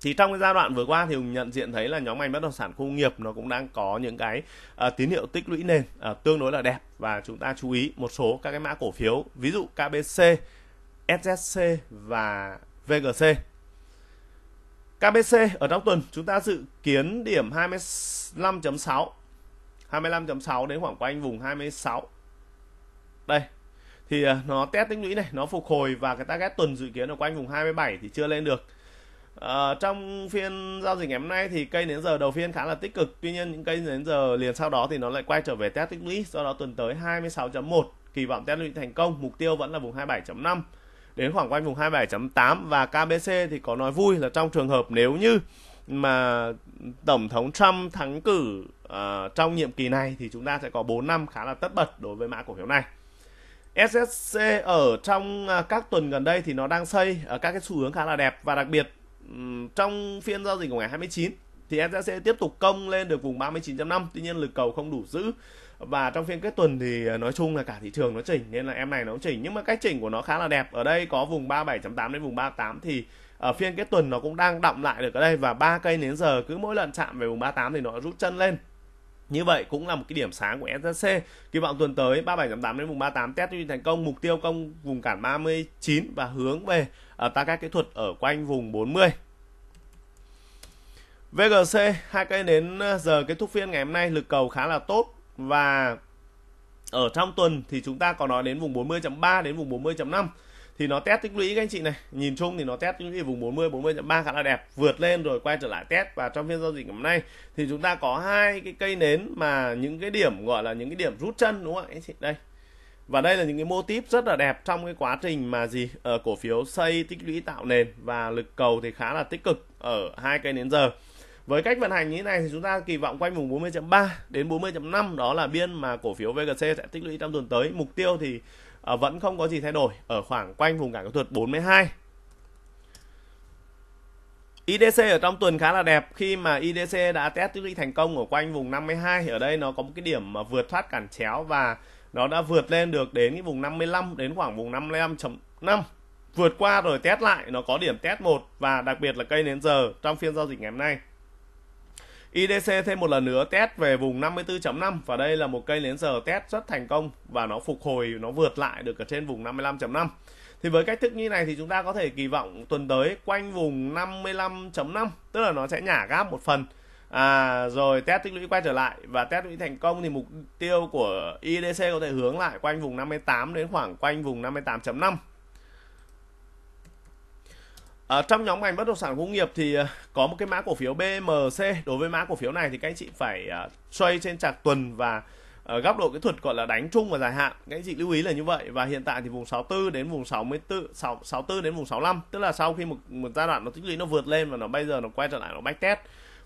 thì trong cái giai đoạn vừa qua thì mình nhận diện thấy là nhóm ngành bất động sản khu nghiệp nó cũng đang có những cái uh, tín hiệu tích lũy nền uh, tương đối là đẹp và chúng ta chú ý một số các cái mã cổ phiếu ví dụ KBC, SSC và VGC. KBC ở trong tuần chúng ta dự kiến điểm 25.6 25.6 đến khoảng quanh vùng 26 đây thì à, nó test tích lũy này nó phục hồi và cái target tuần dự kiến ở quanh vùng 27 thì chưa lên được à, trong phiên giao dịch ngày hôm nay thì cây đến giờ đầu phiên khá là tích cực tuy nhiên những cây đến giờ liền sau đó thì nó lại quay trở về test tích lũy do đó tuần tới 26.1 kỳ vọng test lũy thành công mục tiêu vẫn là vùng 27.5 đến khoảng quanh vùng 27.8 và KBC thì có nói vui là trong trường hợp nếu như mà tổng thống Trump thắng cử Ờ, trong nhiệm kỳ này thì chúng ta sẽ có 4 năm khá là tất bật đối với mã cổ phiếu này. SSC ở trong à, các tuần gần đây thì nó đang xây ở các cái xu hướng khá là đẹp và đặc biệt trong phiên giao dịch của ngày 29 thì SSC tiếp tục công lên được vùng 39.5 tuy nhiên lực cầu không đủ giữ và trong phiên kết tuần thì à, nói chung là cả thị trường nó chỉnh nên là em này nó cũng chỉnh nhưng mà cách chỉnh của nó khá là đẹp ở đây có vùng 37.8 đến vùng 38 thì ở à, phiên kết tuần nó cũng đang động lại được ở đây và ba cây nến giờ cứ mỗi lần chạm về vùng 38 thì nó rút chân lên như vậy cũng là một cái điểm sáng của SSC. Kỳ vọng tuần tới 37.8 đến vùng 38 test đi thành công mục tiêu công vùng cản 39 và hướng về ở à, ta các kỹ thuật ở quanh vùng 40. VGC hai cây đến à, giờ kết thúc phiên ngày hôm nay lực cầu khá là tốt và ở trong tuần thì chúng ta có nói đến vùng 40.3 đến vùng 40.5 thì nó test tích lũy các anh chị này nhìn chung thì nó test tích lũy vùng 40 40.3 khá là đẹp vượt lên rồi quay trở lại test và trong phiên giao dịch hôm nay thì chúng ta có hai cái cây nến mà những cái điểm gọi là những cái điểm rút chân đúng không ạ anh chị đây và đây là những cái mô típ rất là đẹp trong cái quá trình mà gì ở ờ, cổ phiếu xây tích lũy tạo nền và lực cầu thì khá là tích cực ở hai cây nến giờ với cách vận hành như thế này thì chúng ta kỳ vọng quanh vùng 40.3 đến 40.5 đó là biên mà cổ phiếu VGC sẽ tích lũy trong tuần tới mục tiêu thì Ờ, vẫn không có gì thay đổi ở khoảng quanh vùng cản kỹ thuật 42 IDC ở trong tuần khá là đẹp khi mà IDC đã test tích lũy thành công ở quanh vùng 52 ở đây nó có một cái điểm mà vượt thoát cản chéo và nó đã vượt lên được đến cái vùng 55 đến khoảng vùng 55.5 vượt qua rồi test lại nó có điểm test 1 và đặc biệt là cây đến giờ trong phiên giao dịch ngày hôm nay IDC thêm một lần nữa test về vùng 54.5 và đây là một cây nến giờ test rất thành công và nó phục hồi nó vượt lại được ở trên vùng 55.5 thì với cách thức như này thì chúng ta có thể kỳ vọng tuần tới quanh vùng 55.5 tức là nó sẽ nhả gáp một phần à, rồi test tích lũy quay trở lại và test lũy thành công thì mục tiêu của IDC có thể hướng lại quanh vùng 58 đến khoảng quanh vùng 58.5 À, trong nhóm ngành bất động sản công nghiệp thì ờ, có một cái mã cổ phiếu BMC đối với mã cổ phiếu này thì các anh chị phải uh, trade trên chạc tuần và uh, góc độ kỹ thuật gọi là đánh chung và dài hạn các anh chị lưu ý là như vậy và hiện tại thì vùng 64 đến vùng 64 6, 64 đến vùng 65 tức là sau khi một, một giai đoạn nó tích lũy nó vượt lên và nó bây giờ nó quay trở lại nó back test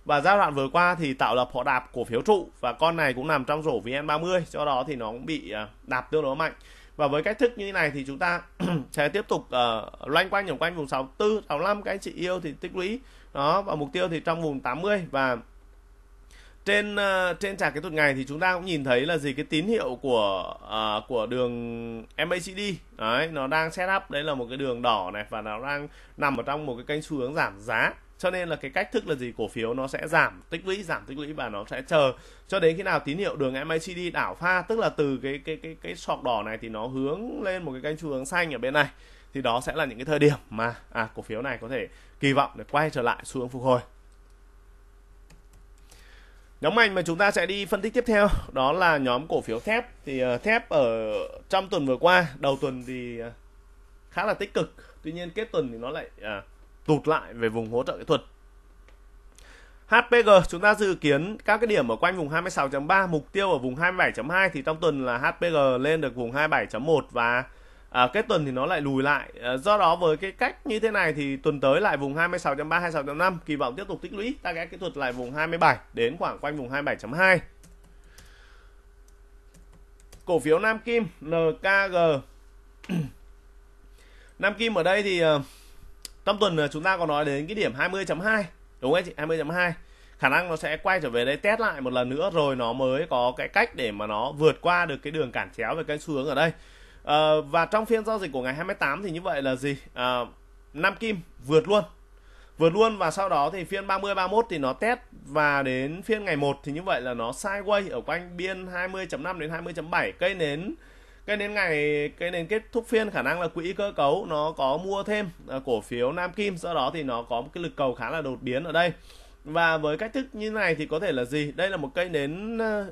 và giai đoạn vừa qua thì tạo lập họ đạp cổ phiếu trụ và con này cũng nằm trong rổ VN30 do đó thì nó cũng bị đạp tương đối mạnh và với cách thức như thế này thì chúng ta [clears throat] sẽ tiếp tục uh, loanh quanh vòng quanh vùng 64 65 các anh chị yêu thì tích lũy đó và mục tiêu thì trong vùng 80 và trên uh, trên chart kỹ thuật ngày thì chúng ta cũng nhìn thấy là gì cái tín hiệu của uh, của đường MACD đấy nó đang set up đấy là một cái đường đỏ này và nó đang nằm ở trong một cái kênh xu hướng giảm giá cho nên là cái cách thức là gì cổ phiếu nó sẽ giảm tích lũy giảm tích lũy và nó sẽ chờ cho đến khi nào tín hiệu đường MACD đảo pha tức là từ cái cái cái cái sọc đỏ này thì nó hướng lên một cái kênh xu hướng xanh ở bên này thì đó sẽ là những cái thời điểm mà à, cổ phiếu này có thể kỳ vọng để quay trở lại xu hướng phục hồi nhóm ngành mà chúng ta sẽ đi phân tích tiếp theo đó là nhóm cổ phiếu thép thì uh, thép ở trong tuần vừa qua đầu tuần thì uh, khá là tích cực tuy nhiên kết tuần thì nó lại uh, tụt lại về vùng hỗ trợ kỹ thuật HPG chúng ta dự kiến các cái điểm ở quanh vùng 26.3 mục tiêu ở vùng 27.2 thì trong tuần là HPG lên được vùng 27.1 và à, kết tuần thì nó lại lùi lại à, do đó với cái cách như thế này thì tuần tới lại vùng 26.3 26.5 kỳ vọng tiếp tục tích lũy ta ghé kỹ thuật lại vùng 27 đến khoảng quanh vùng 27.2 cổ phiếu Nam Kim NKG [clears throat] Nam Kim ở đây thì à, trong tuần ờ, chúng ta có nói đến cái điểm 20.2 đúng không anh chị 20.2 khả năng nó sẽ quay trở về đây test lại một lần nữa rồi nó mới có cái cách để mà nó vượt qua được cái đường cản chéo về cái xu hướng ở đây à, và trong phiên giao dịch của ngày 28 thì như vậy là gì à, ờ, Nam Kim vượt luôn vượt luôn và sau đó thì phiên 30 31 thì nó test và đến phiên ngày 1 thì như vậy là nó sideways ở quanh biên 20.5 đến 20.7 cây nến cái đến ngày cái đến kết thúc phiên khả năng là quỹ cơ cấu nó có mua thêm à, cổ phiếu Nam Kim do đó thì nó có một cái lực cầu khá là đột biến ở đây và với cách thức như này thì có thể là gì đây là một cây nến à,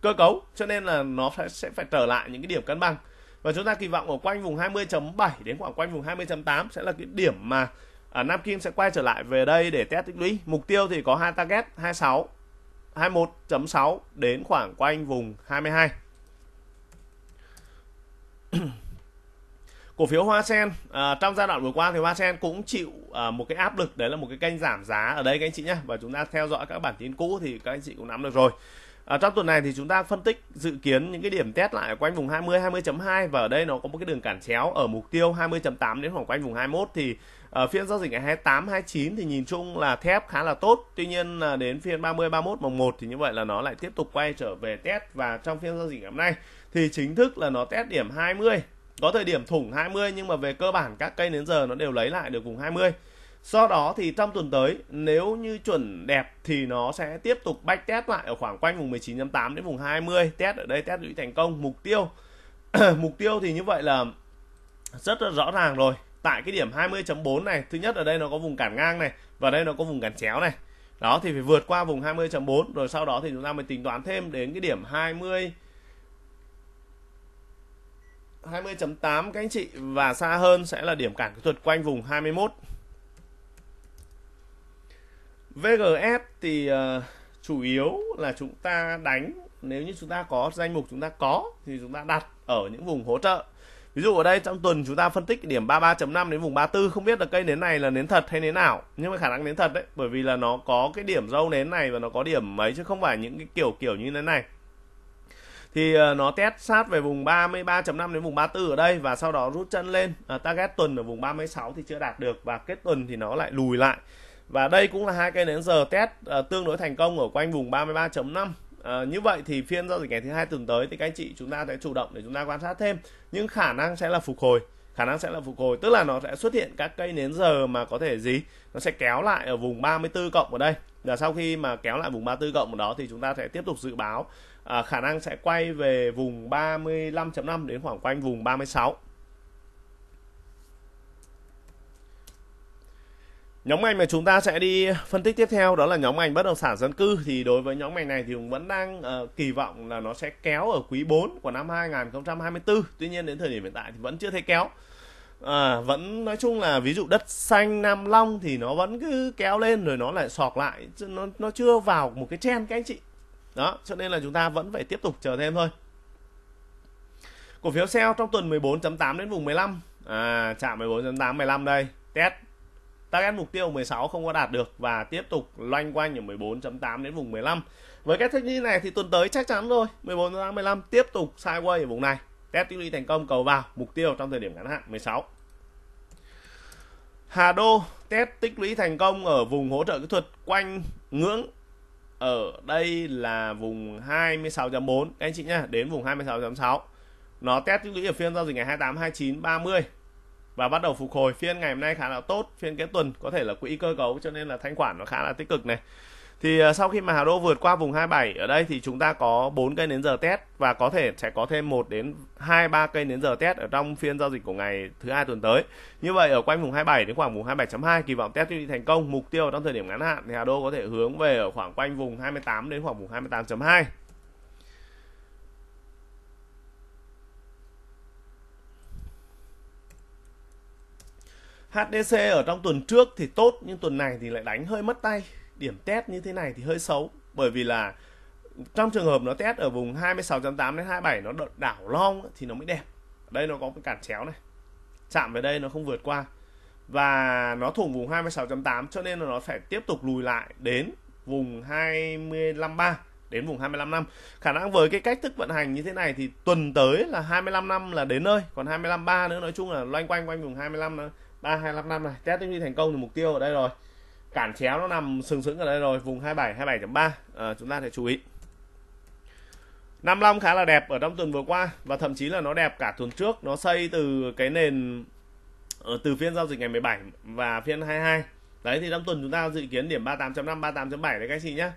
cơ cấu cho nên là nó phải, sẽ phải trở lại những cái điểm cân bằng và chúng ta kỳ vọng ở quanh vùng 20.7 đến khoảng quanh vùng 20.8 sẽ là cái điểm mà ở à, Nam Kim sẽ quay trở lại về đây để test tích lũy mục tiêu thì có hai target 26 21.6 đến khoảng quanh vùng 22 [coughs] cổ phiếu Hoa Sen à, trong giai đoạn vừa qua thì Hoa Sen cũng chịu à, một cái áp lực đấy là một cái kênh giảm giá ở đây các anh chị nhé và chúng ta theo dõi các bản tin cũ thì các anh chị cũng nắm được rồi à, trong tuần này thì chúng ta phân tích dự kiến những cái điểm test lại ở quanh vùng 20 20.2 và ở đây nó có một cái đường cản chéo ở mục tiêu 20.8 đến khoảng quanh vùng 21 thì ở à, phiên giao dịch ngày 28 29 thì nhìn chung là thép khá là tốt. Tuy nhiên là đến phiên 30 31 mùng 1 thì như vậy là nó lại tiếp tục quay trở về test và trong phiên giao dịch ngày hôm nay thì chính thức là nó test điểm 20 có thời điểm thủng 20 nhưng mà về cơ bản các cây đến giờ nó đều lấy lại được vùng 20 do đó thì trong tuần tới nếu như chuẩn đẹp thì nó sẽ tiếp tục bách test lại ở khoảng quanh vùng 19.8 đến vùng 20 test ở đây test lũy thành công mục tiêu [clears throat] mục tiêu thì như vậy là rất là rõ ràng rồi tại cái điểm 20.4 này thứ nhất ở đây nó có vùng cản ngang này và đây nó có vùng cản chéo này đó thì phải vượt qua vùng 20.4 rồi sau đó thì chúng ta mới tính toán thêm đến cái điểm 20 20.8 các anh chị và xa hơn sẽ là điểm cản kỹ thuật quanh vùng 21. vgf thì uh, chủ yếu là chúng ta đánh nếu như chúng ta có danh mục chúng ta có thì chúng ta đặt ở những vùng hỗ trợ. Ví dụ ở đây trong tuần chúng ta phân tích điểm 33.5 đến vùng 34 không biết là cây nến này là nến thật hay nến nào nhưng mà khả năng nến thật đấy bởi vì là nó có cái điểm dâu nến này và nó có điểm mấy chứ không phải những cái kiểu kiểu như thế này thì ờ, nó test sát về vùng 33.5 đến vùng 34 ở đây và sau đó rút chân lên à, target tuần ở vùng 36 thì chưa đạt được và kết tuần thì nó lại lùi lại và đây cũng là hai cây nến giờ test à, tương đối thành công ở quanh vùng 33.5 À, như vậy thì phiên giao dịch ngày thứ hai tuần tới thì các anh chị chúng ta sẽ chủ động để chúng ta quan sát thêm nhưng khả năng sẽ là phục hồi khả năng sẽ là phục hồi tức là nó sẽ xuất hiện các cây nến giờ mà có thể gì nó sẽ kéo lại ở vùng 34 cộng ở đây là sau khi mà kéo lại vùng 34 cộng đó thì chúng ta sẽ tiếp tục dự báo à, khả năng sẽ quay về vùng 35.5 đến khoảng quanh vùng 36 Nhóm ngành mà chúng ta sẽ đi phân tích tiếp theo đó là nhóm ngành bất động sản dân cư thì đối với nhóm ngành này thì Hùng vẫn đang uh, kỳ vọng là nó sẽ kéo ở quý 4 của năm 2024. Tuy nhiên đến thời điểm hiện tại thì vẫn chưa thấy kéo. À, vẫn nói chung là ví dụ đất xanh Nam Long thì nó vẫn cứ kéo lên rồi nó lại sọt lại nó nó chưa vào một cái chen các anh chị đó cho nên là chúng ta vẫn phải tiếp tục chờ thêm thôi cổ phiếu sell trong tuần 14.8 đến vùng 15 à, chạm 14.8 15 đây test target mục tiêu 16 không có đạt được và tiếp tục loanh quanh ở 14.8 đến vùng 15 với các như này thì tuần tới chắc chắn rồi 14.8 15 tiếp tục sideways ở vùng này test tích lũy thành công cầu vào mục tiêu trong thời điểm ngắn hạn 16 Hà Đô test tích lũy thành công ở vùng hỗ trợ kỹ thuật quanh ngưỡng ở đây là vùng 26.4 các anh chị nhá đến vùng 26.6 nó test tích lũy ở phiên giao dịch ngày 28 29 30 và bắt đầu phục hồi phiên ngày hôm nay khá là tốt phiên cái tuần có thể là quỹ cơ cấu cho nên là thanh khoản nó khá là tích cực này thì à, sau khi mà Hà Đô vượt qua vùng 27 ở đây thì chúng ta có 4 cây nến giờ test và có thể sẽ có thêm 1 đến 2 3 cây nến giờ test ở trong phiên giao dịch của ngày thứ hai tuần tới. Như vậy ở quanh vùng 27 đến khoảng vùng 27.2 kỳ vọng test đi thành công, mục tiêu trong thời điểm ngắn hạn thì Hà Đô có thể hướng về ở khoảng quanh vùng 28 đến khoảng vùng 28.2. HDC ở trong tuần trước thì tốt nhưng tuần này thì lại đánh hơi mất tay điểm test như thế này thì hơi xấu bởi vì là trong trường hợp nó test ở vùng 26.8 đến 27 nó đảo long thì nó mới đẹp ở đây nó có cái cản chéo này chạm về đây nó không vượt qua và nó thủng vùng 26.8 cho nên là nó phải tiếp tục lùi lại đến vùng 25.3 đến vùng 25 năm. Khả năng với cái cách thức vận hành như thế này thì tuần tới là 25 năm là đến nơi, còn 25 3 nữa nói chung là loanh quanh quanh vùng 25 3 25 năm này. Test đi thành công thì mục tiêu ở đây rồi cản chéo nó nằm sừng sững ở đây rồi vùng 27 27.3 à, chúng ta phải chú ý Nam Long khá là đẹp ở trong tuần vừa qua và thậm chí là nó đẹp cả tuần trước nó xây từ cái nền ở ờ, từ phiên giao dịch ngày 17 và phiên 22 đấy thì trong tuần chúng ta dự kiến điểm 38.5 38.7 đấy các chị nhé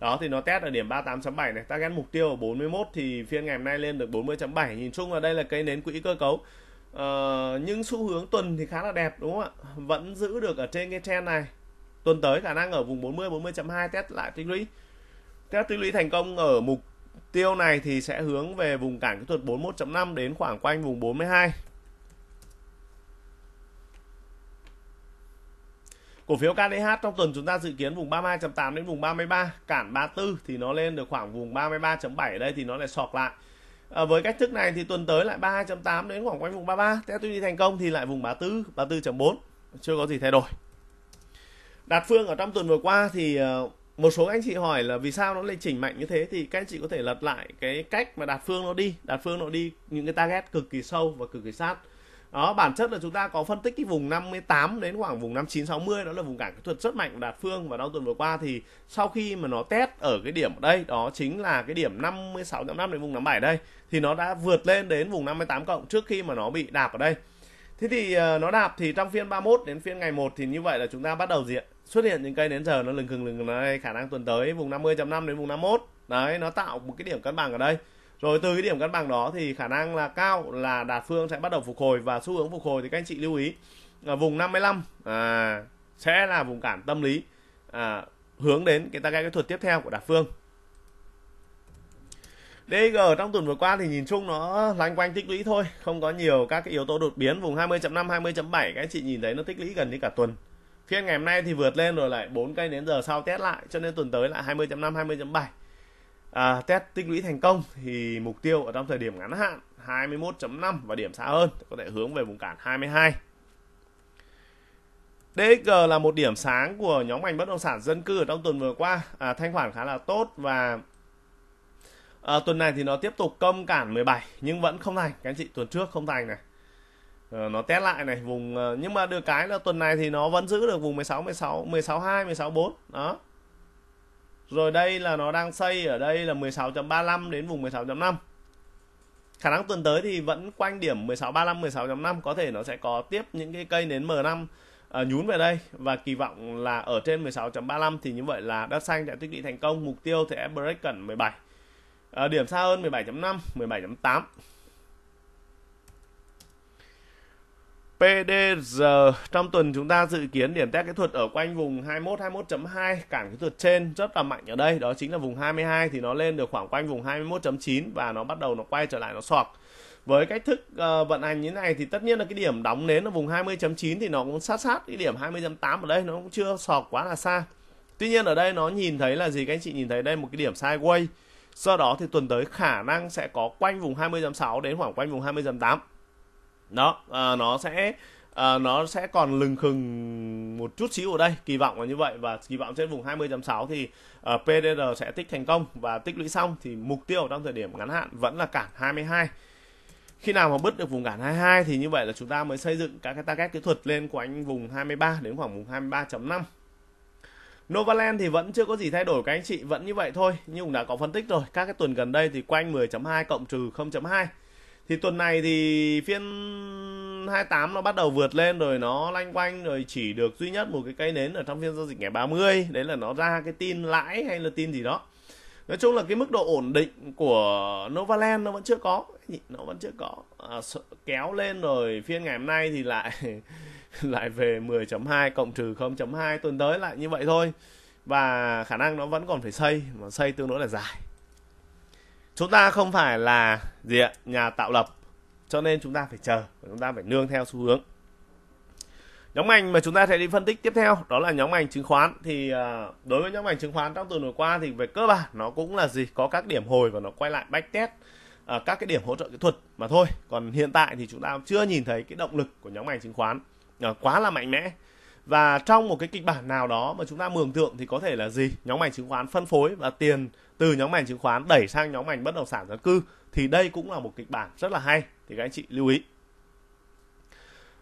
đó thì nó test ở điểm 38.7 này ta target mục tiêu ở 41 thì phiên ngày hôm nay lên được 40.7 nhìn chung là đây là cây nến quỹ cơ cấu ờ, nhưng xu hướng tuần thì khá là đẹp đúng không ạ vẫn giữ được ở trên cái trend này tuần tới khả năng ở vùng 40 40.2 test lại tích lũy test tích lũy thành công ở mục tiêu này thì sẽ hướng về vùng cản kỹ thuật 41.5 đến khoảng quanh vùng 42 Cổ phiếu KDH trong tuần chúng ta dự kiến vùng 32.8 đến vùng 33, cản 34 thì nó lên được khoảng vùng 33.7 ở đây thì nó lại sọc lại. À, với cách thức này thì tuần tới lại 32.8 đến khoảng quanh vùng 33, theo tuy đi thành công thì lại vùng 34, 34.4, chưa có gì thay đổi. Đạt Phương ở trong tuần vừa qua thì ờ, một số anh chị hỏi là vì sao nó lại chỉnh mạnh như thế thì các anh chị có thể lật lại cái cách mà Đạt Phương nó đi. Đạt Phương nó đi những cái target cực kỳ sâu và cực kỳ sát. Đó, bản chất là chúng ta có phân tích cái vùng 58 đến khoảng vùng 5960 đó là vùng cản kỹ thuật rất mạnh của Đạt Phương và trong tuần vừa qua thì sau khi mà nó test ở cái điểm ở đây đó chính là cái điểm 56 năm đến vùng 57 đây thì nó đã vượt lên đến vùng 58 cộng trước khi mà nó bị đạp ở đây. Thế thì ờ, nó đạp thì trong phiên 31 đến phiên ngày 1 thì như vậy là chúng ta bắt đầu diện xuất hiện những cây nến giờ nó lừng khừng lừng đây khả năng tuần tới vùng 50.5 đến vùng 51 đấy nó tạo một cái điểm cân bằng ở đây rồi từ cái điểm cân bằng đó thì khả năng là cao là đạt phương sẽ bắt đầu phục hồi và xu hướng phục hồi thì các anh chị lưu ý ở vùng 55 à, sẽ là vùng cản tâm lý à, hướng đến cái target kỹ thuật tiếp theo của đạt phương DG trong tuần vừa qua thì nhìn chung nó lanh quanh tích lũy thôi, không có nhiều các cái yếu tố đột biến vùng 20.5 20.7 các anh chị nhìn thấy nó tích lũy gần như cả tuần phiên ngày hôm nay thì vượt lên rồi lại 4 cây đến giờ sau test lại cho nên tuần tới là 20.5 20.7 à, test tích lũy thành công thì mục tiêu ở trong thời điểm ngắn hạn 21.5 và điểm xa hơn có thể hướng về vùng cản 22 DXG là một điểm sáng của nhóm ngành bất động sản dân cư ở trong tuần vừa qua à, thanh khoản khá là tốt và à, tuần này thì nó tiếp tục công cản 17 nhưng vẫn không thành các anh chị tuần trước không thành này Ờ, nó test lại này vùng ờ, nhưng mà được cái là tuần này thì nó vẫn giữ được vùng 16 16 16 2 16 4 đó rồi đây là nó đang xây ở đây là 16.35 đến vùng 16.5 khả năng tuần tới thì vẫn quanh điểm 1635 16.5 có thể nó sẽ có tiếp những cái cây nến M5 à, ờ, nhún về đây và kỳ vọng là ở trên 16.35 thì như vậy là đất xanh đã tích lũy thành công mục tiêu thì break cẩn 17 à, điểm xa hơn 17.5 17.8 PDR trong tuần chúng ta dự kiến điểm test kỹ thuật ở quanh vùng 21 21.2 cản kỹ thuật trên rất là mạnh ở đây đó chính là vùng 22 thì nó lên được khoảng quanh vùng 21.9 và nó bắt đầu nó quay trở lại nó xoạc với cách thức uh, vận hành như thế này thì tất nhiên là cái điểm đóng nến ở vùng 20.9 thì nó cũng sát sát cái điểm 20.8 ở đây nó cũng chưa sọc quá là xa tuy nhiên ở đây nó nhìn thấy là gì các anh chị nhìn thấy đây một cái điểm sideways do đó thì tuần tới khả năng sẽ có quanh vùng 20.6 đến khoảng quanh vùng 20.8 đó à, nó sẽ à, nó sẽ còn lừng khừng một chút xíu ở đây kỳ vọng là như vậy và kỳ vọng trên vùng 20.6 thì uh, à, PDR sẽ tích thành công và tích lũy xong thì mục tiêu trong thời điểm ngắn hạn vẫn là cản 22 khi nào mà bứt được vùng cản 22 thì như vậy là chúng ta mới xây dựng các cái target kỹ thuật lên của anh vùng 23 đến khoảng vùng 23.5 Novaland thì vẫn chưa có gì thay đổi các anh chị vẫn như vậy thôi nhưng đã có phân tích rồi các cái tuần gần đây thì quanh 10.2 cộng trừ 0.2 thì tuần này thì phiên 28 nó bắt đầu vượt lên rồi nó lanh quanh rồi chỉ được duy nhất một cái cây nến ở trong phiên giao dịch ngày 30 đấy là nó ra cái tin lãi hay là tin gì đó nói chung là cái mức độ ổn định của Novaland nó vẫn chưa có nó vẫn chưa có à, kéo lên rồi phiên ngày hôm nay thì lại [laughs] lại về 10.2 cộng trừ 0.2 tuần tới lại như vậy thôi và khả năng nó vẫn còn phải xây mà xây tương đối là dài chúng ta không phải là gì ạ nhà tạo lập cho nên chúng ta phải chờ chúng ta phải nương theo xu hướng nhóm ngành mà chúng ta sẽ đi phân tích tiếp theo đó là nhóm ngành chứng khoán thì à, đối với nhóm ngành chứng khoán trong tuần vừa qua thì về cơ bản nó cũng là gì có các điểm hồi và nó quay lại back test à, các cái điểm hỗ trợ kỹ thuật mà thôi còn hiện tại thì chúng ta chưa nhìn thấy cái động lực của nhóm ngành chứng khoán à, quá là mạnh mẽ và trong một cái kịch bản nào đó mà chúng ta mường tượng thì có thể là gì nhóm ngành chứng khoán phân phối và tiền từ nhóm ngành chứng khoán đẩy sang nhóm ngành bất động sản dân cư thì đây cũng là một kịch bản rất là hay thì các anh chị lưu ý.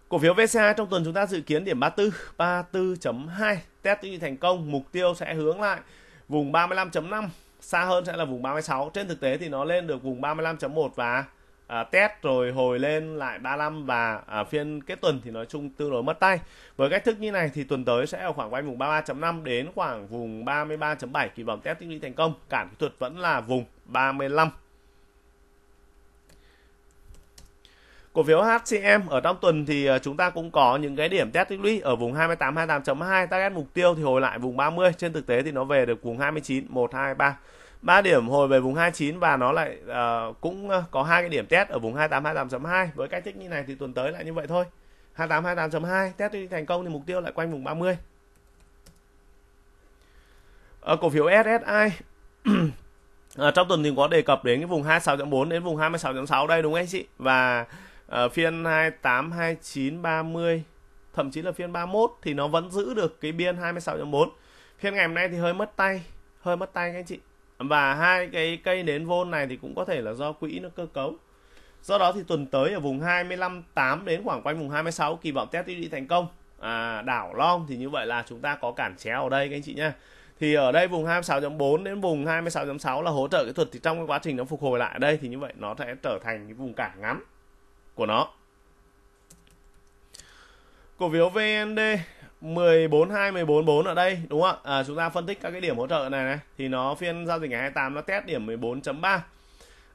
Cổ phiếu VCA trong tuần chúng ta dự kiến điểm 34, 34.2 test tuy thành công, mục tiêu sẽ hướng lại vùng 35.5, xa hơn sẽ là vùng 36. Trên thực tế thì nó lên được vùng 35.1 và à, test rồi hồi lên lại 35 và à, phiên kết tuần thì nói chung tương đối mất tay. Với cách thức như này thì tuần tới sẽ ở khoảng quanh vùng 33.5 đến khoảng vùng 33.7 kỳ vọng test tích lũy thành công. Cản kỹ thuật vẫn là vùng 35. Cổ phiếu HCM ở trong tuần thì à, chúng ta cũng có những cái điểm test tích lũy ở vùng 28 28.2, target mục tiêu thì hồi lại vùng 30, trên thực tế thì nó về được vùng 29 123. 3 điểm hồi về vùng 29 và nó lại uh, cũng có hai cái điểm test ở vùng 2828.2 với cách tích như này thì tuần tới lại như vậy thôi 2828.2 test đi thành công thì mục tiêu lại quanh vùng 30 ở cổ phiếu SSI à, trong tuần thì có đề cập đến cái vùng 26.4 đến vùng 26.6 đây đúng không anh chị và uh, phiên 28 29 30 thậm chí là phiên 31 thì nó vẫn giữ được cái biên 26.4 phiên ngày hôm nay thì hơi mất tay hơi mất tay anh chị và hai cái cây nến vôn này thì cũng có thể là do quỹ nó cơ cấu do đó thì tuần tới ở vùng 258 đến khoảng quanh vùng 26 kỳ vọng test đi thành công à, đảo long thì như vậy là chúng ta có cản chéo ở đây các anh chị nha thì ở đây vùng 26.4 đến vùng 26.6 là hỗ trợ kỹ thuật thì trong cái quá trình nó phục hồi lại ở đây thì như vậy nó sẽ trở thành cái vùng cản ngắn của nó cổ phiếu VND 14 2 14 4 ở đây đúng không ạ? À, chúng ta phân tích các cái điểm hỗ trợ này này thì nó phiên giao dịch ngày 28 nó test điểm 14.3.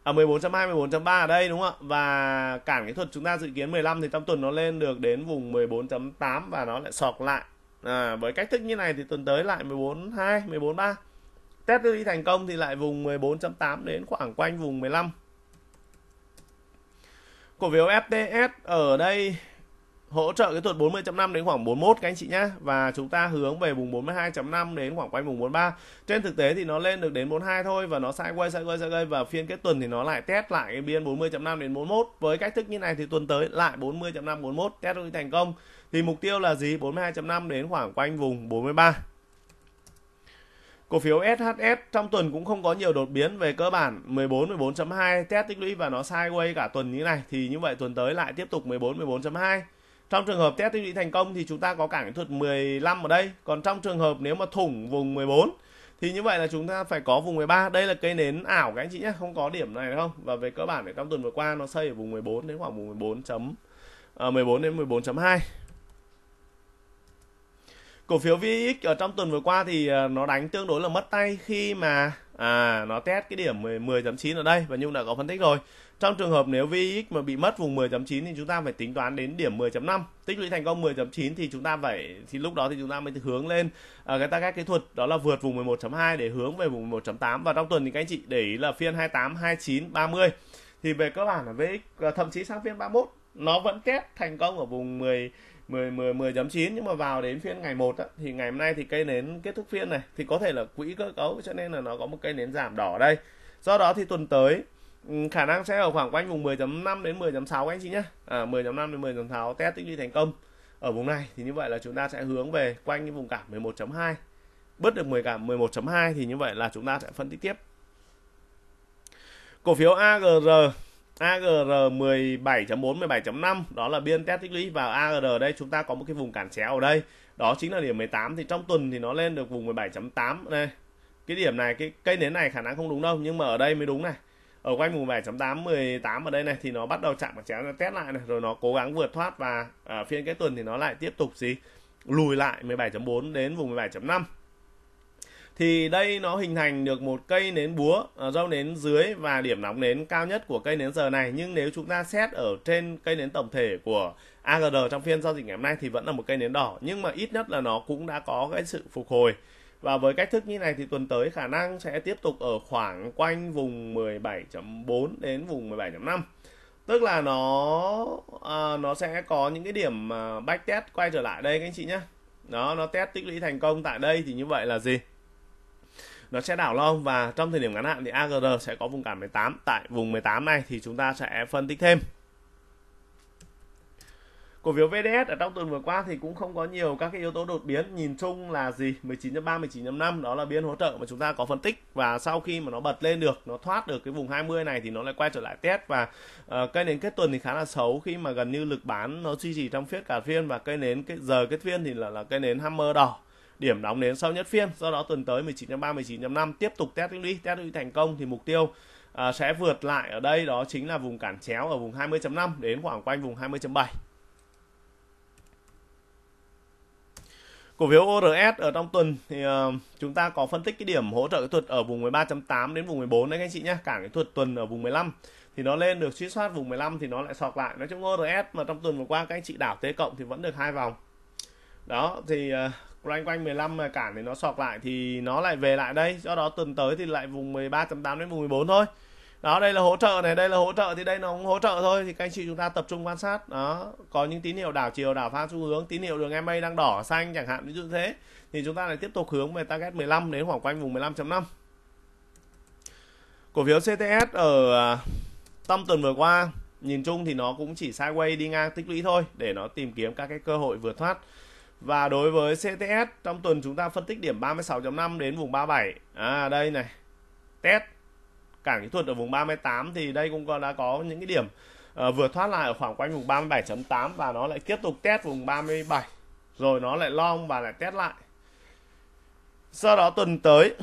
À 14.2 14.3 ở đây đúng không ạ? Và cản kỹ thuật chúng ta dự kiến 15 thì trong tuần nó lên được đến vùng 14.8 và nó lại sọc lại. À, với cách thức như này thì tuần tới lại 14.2 14.3. Test đi thành công thì lại vùng 14.8 đến khoảng quanh vùng 15. Cổ phiếu FTS ở đây hỗ trợ cái thuật 40.5 đến khoảng 41 các anh chị nhé và chúng ta hướng về vùng 42.5 đến khoảng quanh vùng 43 trên thực tế thì nó lên được đến 42 thôi và nó sideways sideways sideways và phiên kết tuần thì nó lại test lại cái biên 40.5 đến 41 với cách thức như này thì tuần tới lại 40.5 41 test được thành công thì mục tiêu là gì 42.5 đến khoảng quanh vùng 43 Cổ phiếu SHS trong tuần cũng không có nhiều đột biến về cơ bản 14 14.2 test tích lũy và nó sideways cả tuần như này thì như vậy tuần tới lại tiếp tục 14 14.2 trong trường hợp test tiêu lũy thành công thì chúng ta có cả kỹ thuật 15 ở đây còn trong trường hợp nếu mà thủng vùng 14 thì như vậy là chúng ta phải có vùng 13 đây là cây nến ảo các anh chị nhé không có điểm này không và về cơ bản thì trong tuần vừa qua nó xây ở vùng 14 đến khoảng vùng 14 chấm à, 14 đến 14.2 cổ phiếu VX ở trong tuần vừa qua thì à, nó đánh tương đối là mất tay khi mà à, nó test cái điểm 10.9 10 ở đây và Nhung đã có phân tích rồi trong trường hợp nếu VIX mà bị mất vùng 10.9 thì chúng ta phải tính toán đến điểm 10.5. Tích lũy thành công 10.9 thì chúng ta phải thì lúc đó thì chúng ta mới hướng lên à, ta các kỹ thuật đó là vượt vùng 11.2 để hướng về vùng 11.8 và trong tuần thì các anh chị để ý là phiên 28, 29, 30 thì về cơ bản là VIX ờ, thậm chí sang phiên 31 nó vẫn test thành công ở vùng 10 10 10 10.9 nhưng mà vào đến phiên ngày 1 á, thì ngày hôm nay thì cây nến kết thúc phiên này thì có thể là quỹ cơ cấu cho nên là nó có một cây nến giảm đỏ đây. Do đó thì tuần tới Ừ, khả năng sẽ ở khoảng quanh vùng 10.5 đến 10.6 các anh chị nhé à, 10.5 đến 10.6 test tích lũy thành công ở vùng này thì như vậy là chúng ta sẽ hướng về quanh cái vùng cản 11.2 bớt được 10 cản 11.2 thì như vậy là chúng ta sẽ phân tích tiếp cổ phiếu AGR AGR 17.4 17.5 đó là biên test tích lũy vào AGR đây chúng ta có một cái vùng cản chéo ở đây đó chính là điểm 18 thì trong tuần thì nó lên được vùng 17.8 đây cái điểm này cái cây nến này khả năng không đúng đâu nhưng mà ở đây mới đúng này ở quanh vùng 7.818 ở đây này thì nó bắt đầu chạm vào chéo nó test lại này rồi nó cố gắng vượt thoát và à, phiên cái tuần thì nó lại tiếp tục gì lùi lại 17.4 đến vùng 17.5 thì đây nó hình thành được một cây nến búa à, nến dưới và điểm nóng nến cao nhất của cây nến giờ này nhưng nếu chúng ta xét ở trên cây nến tổng thể của AGR trong phiên giao dịch ngày hôm nay thì vẫn là một cây nến đỏ nhưng mà ít nhất là nó cũng đã có cái sự phục hồi và với cách thức như này thì tuần tới khả năng sẽ tiếp tục ở khoảng quanh vùng 17.4 đến vùng 17.5 tức là nó à, nó sẽ có những cái điểm à, back test quay trở lại đây các anh chị nhé đó nó test tích lũy thành công tại đây thì như vậy là gì nó sẽ đảo long và trong thời điểm ngắn hạn thì AGR sẽ có vùng cả 18 tại vùng 18 này thì chúng ta sẽ phân tích thêm Cổ phiếu VDS ở trong tuần vừa qua thì cũng không có nhiều các cái yếu tố đột biến, nhìn chung là gì? 19.3 19.5 đó là biên hỗ trợ mà chúng ta có phân tích và sau khi mà nó bật lên được, nó thoát được cái vùng 20 này thì nó lại quay trở lại test và uh, cây nến kết tuần thì khá là xấu khi mà gần như lực bán nó duy trì trong phiên cả phiên và cây nến cái giờ kết phiên thì là là cây nến hammer đỏ điểm đóng nến sau nhất phiên do đó tuần tới 19.3 19.5 tiếp tục test đi test đi thành công thì mục tiêu à, sẽ vượt lại ở đây đó chính là vùng cản chéo ở vùng 20.5 đến khoảng quanh vùng 20.7 Cổ phiếu ORS ở trong tuần thì uh, chúng ta có phân tích cái điểm hỗ trợ kỹ thuật ở vùng 13.8 đến vùng 14 đấy các anh chị nhé. Cản kỹ thuật tuần ở vùng 15 thì nó lên được suy soát vùng 15 thì nó lại sọc lại. Nói chung ORS mà trong tuần vừa qua các anh chị đảo tế cộng thì vẫn được hai vòng. Đó thì uh, quanh quanh 15 mà cản thì nó sọc lại thì nó lại về lại đây. Do đó tuần tới thì lại vùng 13.8 đến vùng 14 thôi đó đây là hỗ trợ này đây là hỗ trợ thì đây nó cũng hỗ trợ thôi thì các anh chị chúng ta tập trung quan sát đó có những tín hiệu đảo chiều đảo pha xu hướng tín hiệu đường EMA đang đỏ xanh chẳng hạn ví dụ thế thì chúng ta lại tiếp tục hướng về target 15 đến khoảng quanh vùng 15.5 cổ phiếu CTS ở à, tâm tuần vừa qua nhìn chung thì nó cũng chỉ sideways đi ngang tích lũy thôi để nó tìm kiếm các cái cơ hội vượt thoát và đối với CTS trong tuần chúng ta phân tích điểm 36.5 đến vùng 37 à đây này test cản kỹ thuật ở vùng 38 thì đây cũng có đã có những cái điểm uh, ờ, vừa thoát lại ở khoảng quanh vùng 37.8 và nó lại tiếp tục test vùng 37 rồi nó lại long và lại test lại sau đó tuần tới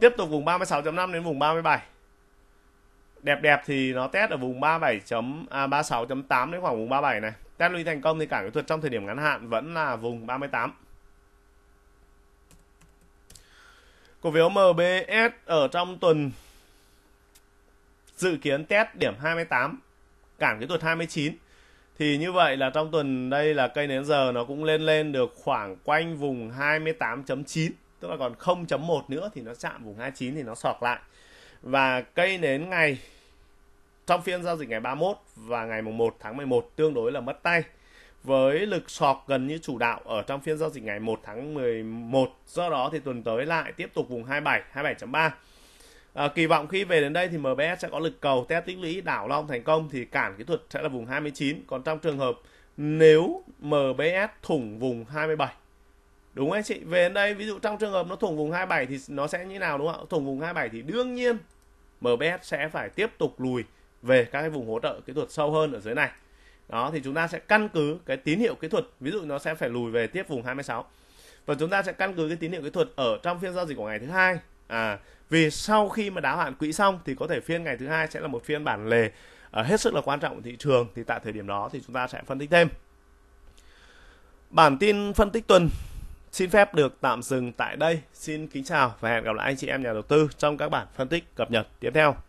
tiếp tục vùng 36.5 đến vùng 37 đẹp đẹp thì nó test ở vùng 37. À, 36.8 đến khoảng vùng 37 này test lũy thành công thì cản kỹ thuật trong thời điểm ngắn hạn vẫn là vùng 38 cổ phiếu MBS ở trong tuần dự kiến test điểm 28 cản cái tuần 29 thì như vậy là trong tuần đây là cây nến giờ nó cũng lên lên được khoảng quanh vùng 28.9 tức là còn 0.1 nữa thì nó chạm vùng 29 thì nó sọt lại và cây nến ngày trong phiên giao dịch ngày 31 và ngày mùng 1 tháng 11 tương đối là mất tay với lực sọt gần như chủ đạo ở trong phiên giao dịch ngày 1 tháng 11 do đó thì tuần tới lại tiếp tục vùng 27 27.3 À, kỳ vọng khi về đến đây thì MBS sẽ có lực cầu test tích lũy đảo long thành công thì cản kỹ thuật sẽ là vùng 29. Còn trong trường hợp nếu MBS thủng vùng 27 đúng không anh chị về đến đây ví dụ trong trường hợp nó thủng vùng 27 thì nó sẽ như nào đúng không ạ thủng vùng 27 thì đương nhiên MBS sẽ phải tiếp tục lùi về các cái vùng hỗ trợ kỹ thuật sâu hơn ở dưới này đó thì chúng ta sẽ căn cứ cái tín hiệu kỹ thuật ví dụ nó sẽ phải lùi về tiếp vùng 26 và chúng ta sẽ căn cứ cái tín hiệu kỹ thuật ở trong phiên giao dịch của ngày thứ hai à, vì sau khi mà đáo hạn quỹ xong thì có thể phiên ngày thứ hai sẽ là một phiên bản lề à, hết sức là quan trọng của thị trường thì tại thời điểm đó thì chúng ta sẽ phân tích thêm bản tin phân tích tuần xin phép được tạm dừng tại đây xin kính chào và hẹn gặp lại anh chị em nhà đầu tư trong các bản phân tích cập nhật tiếp theo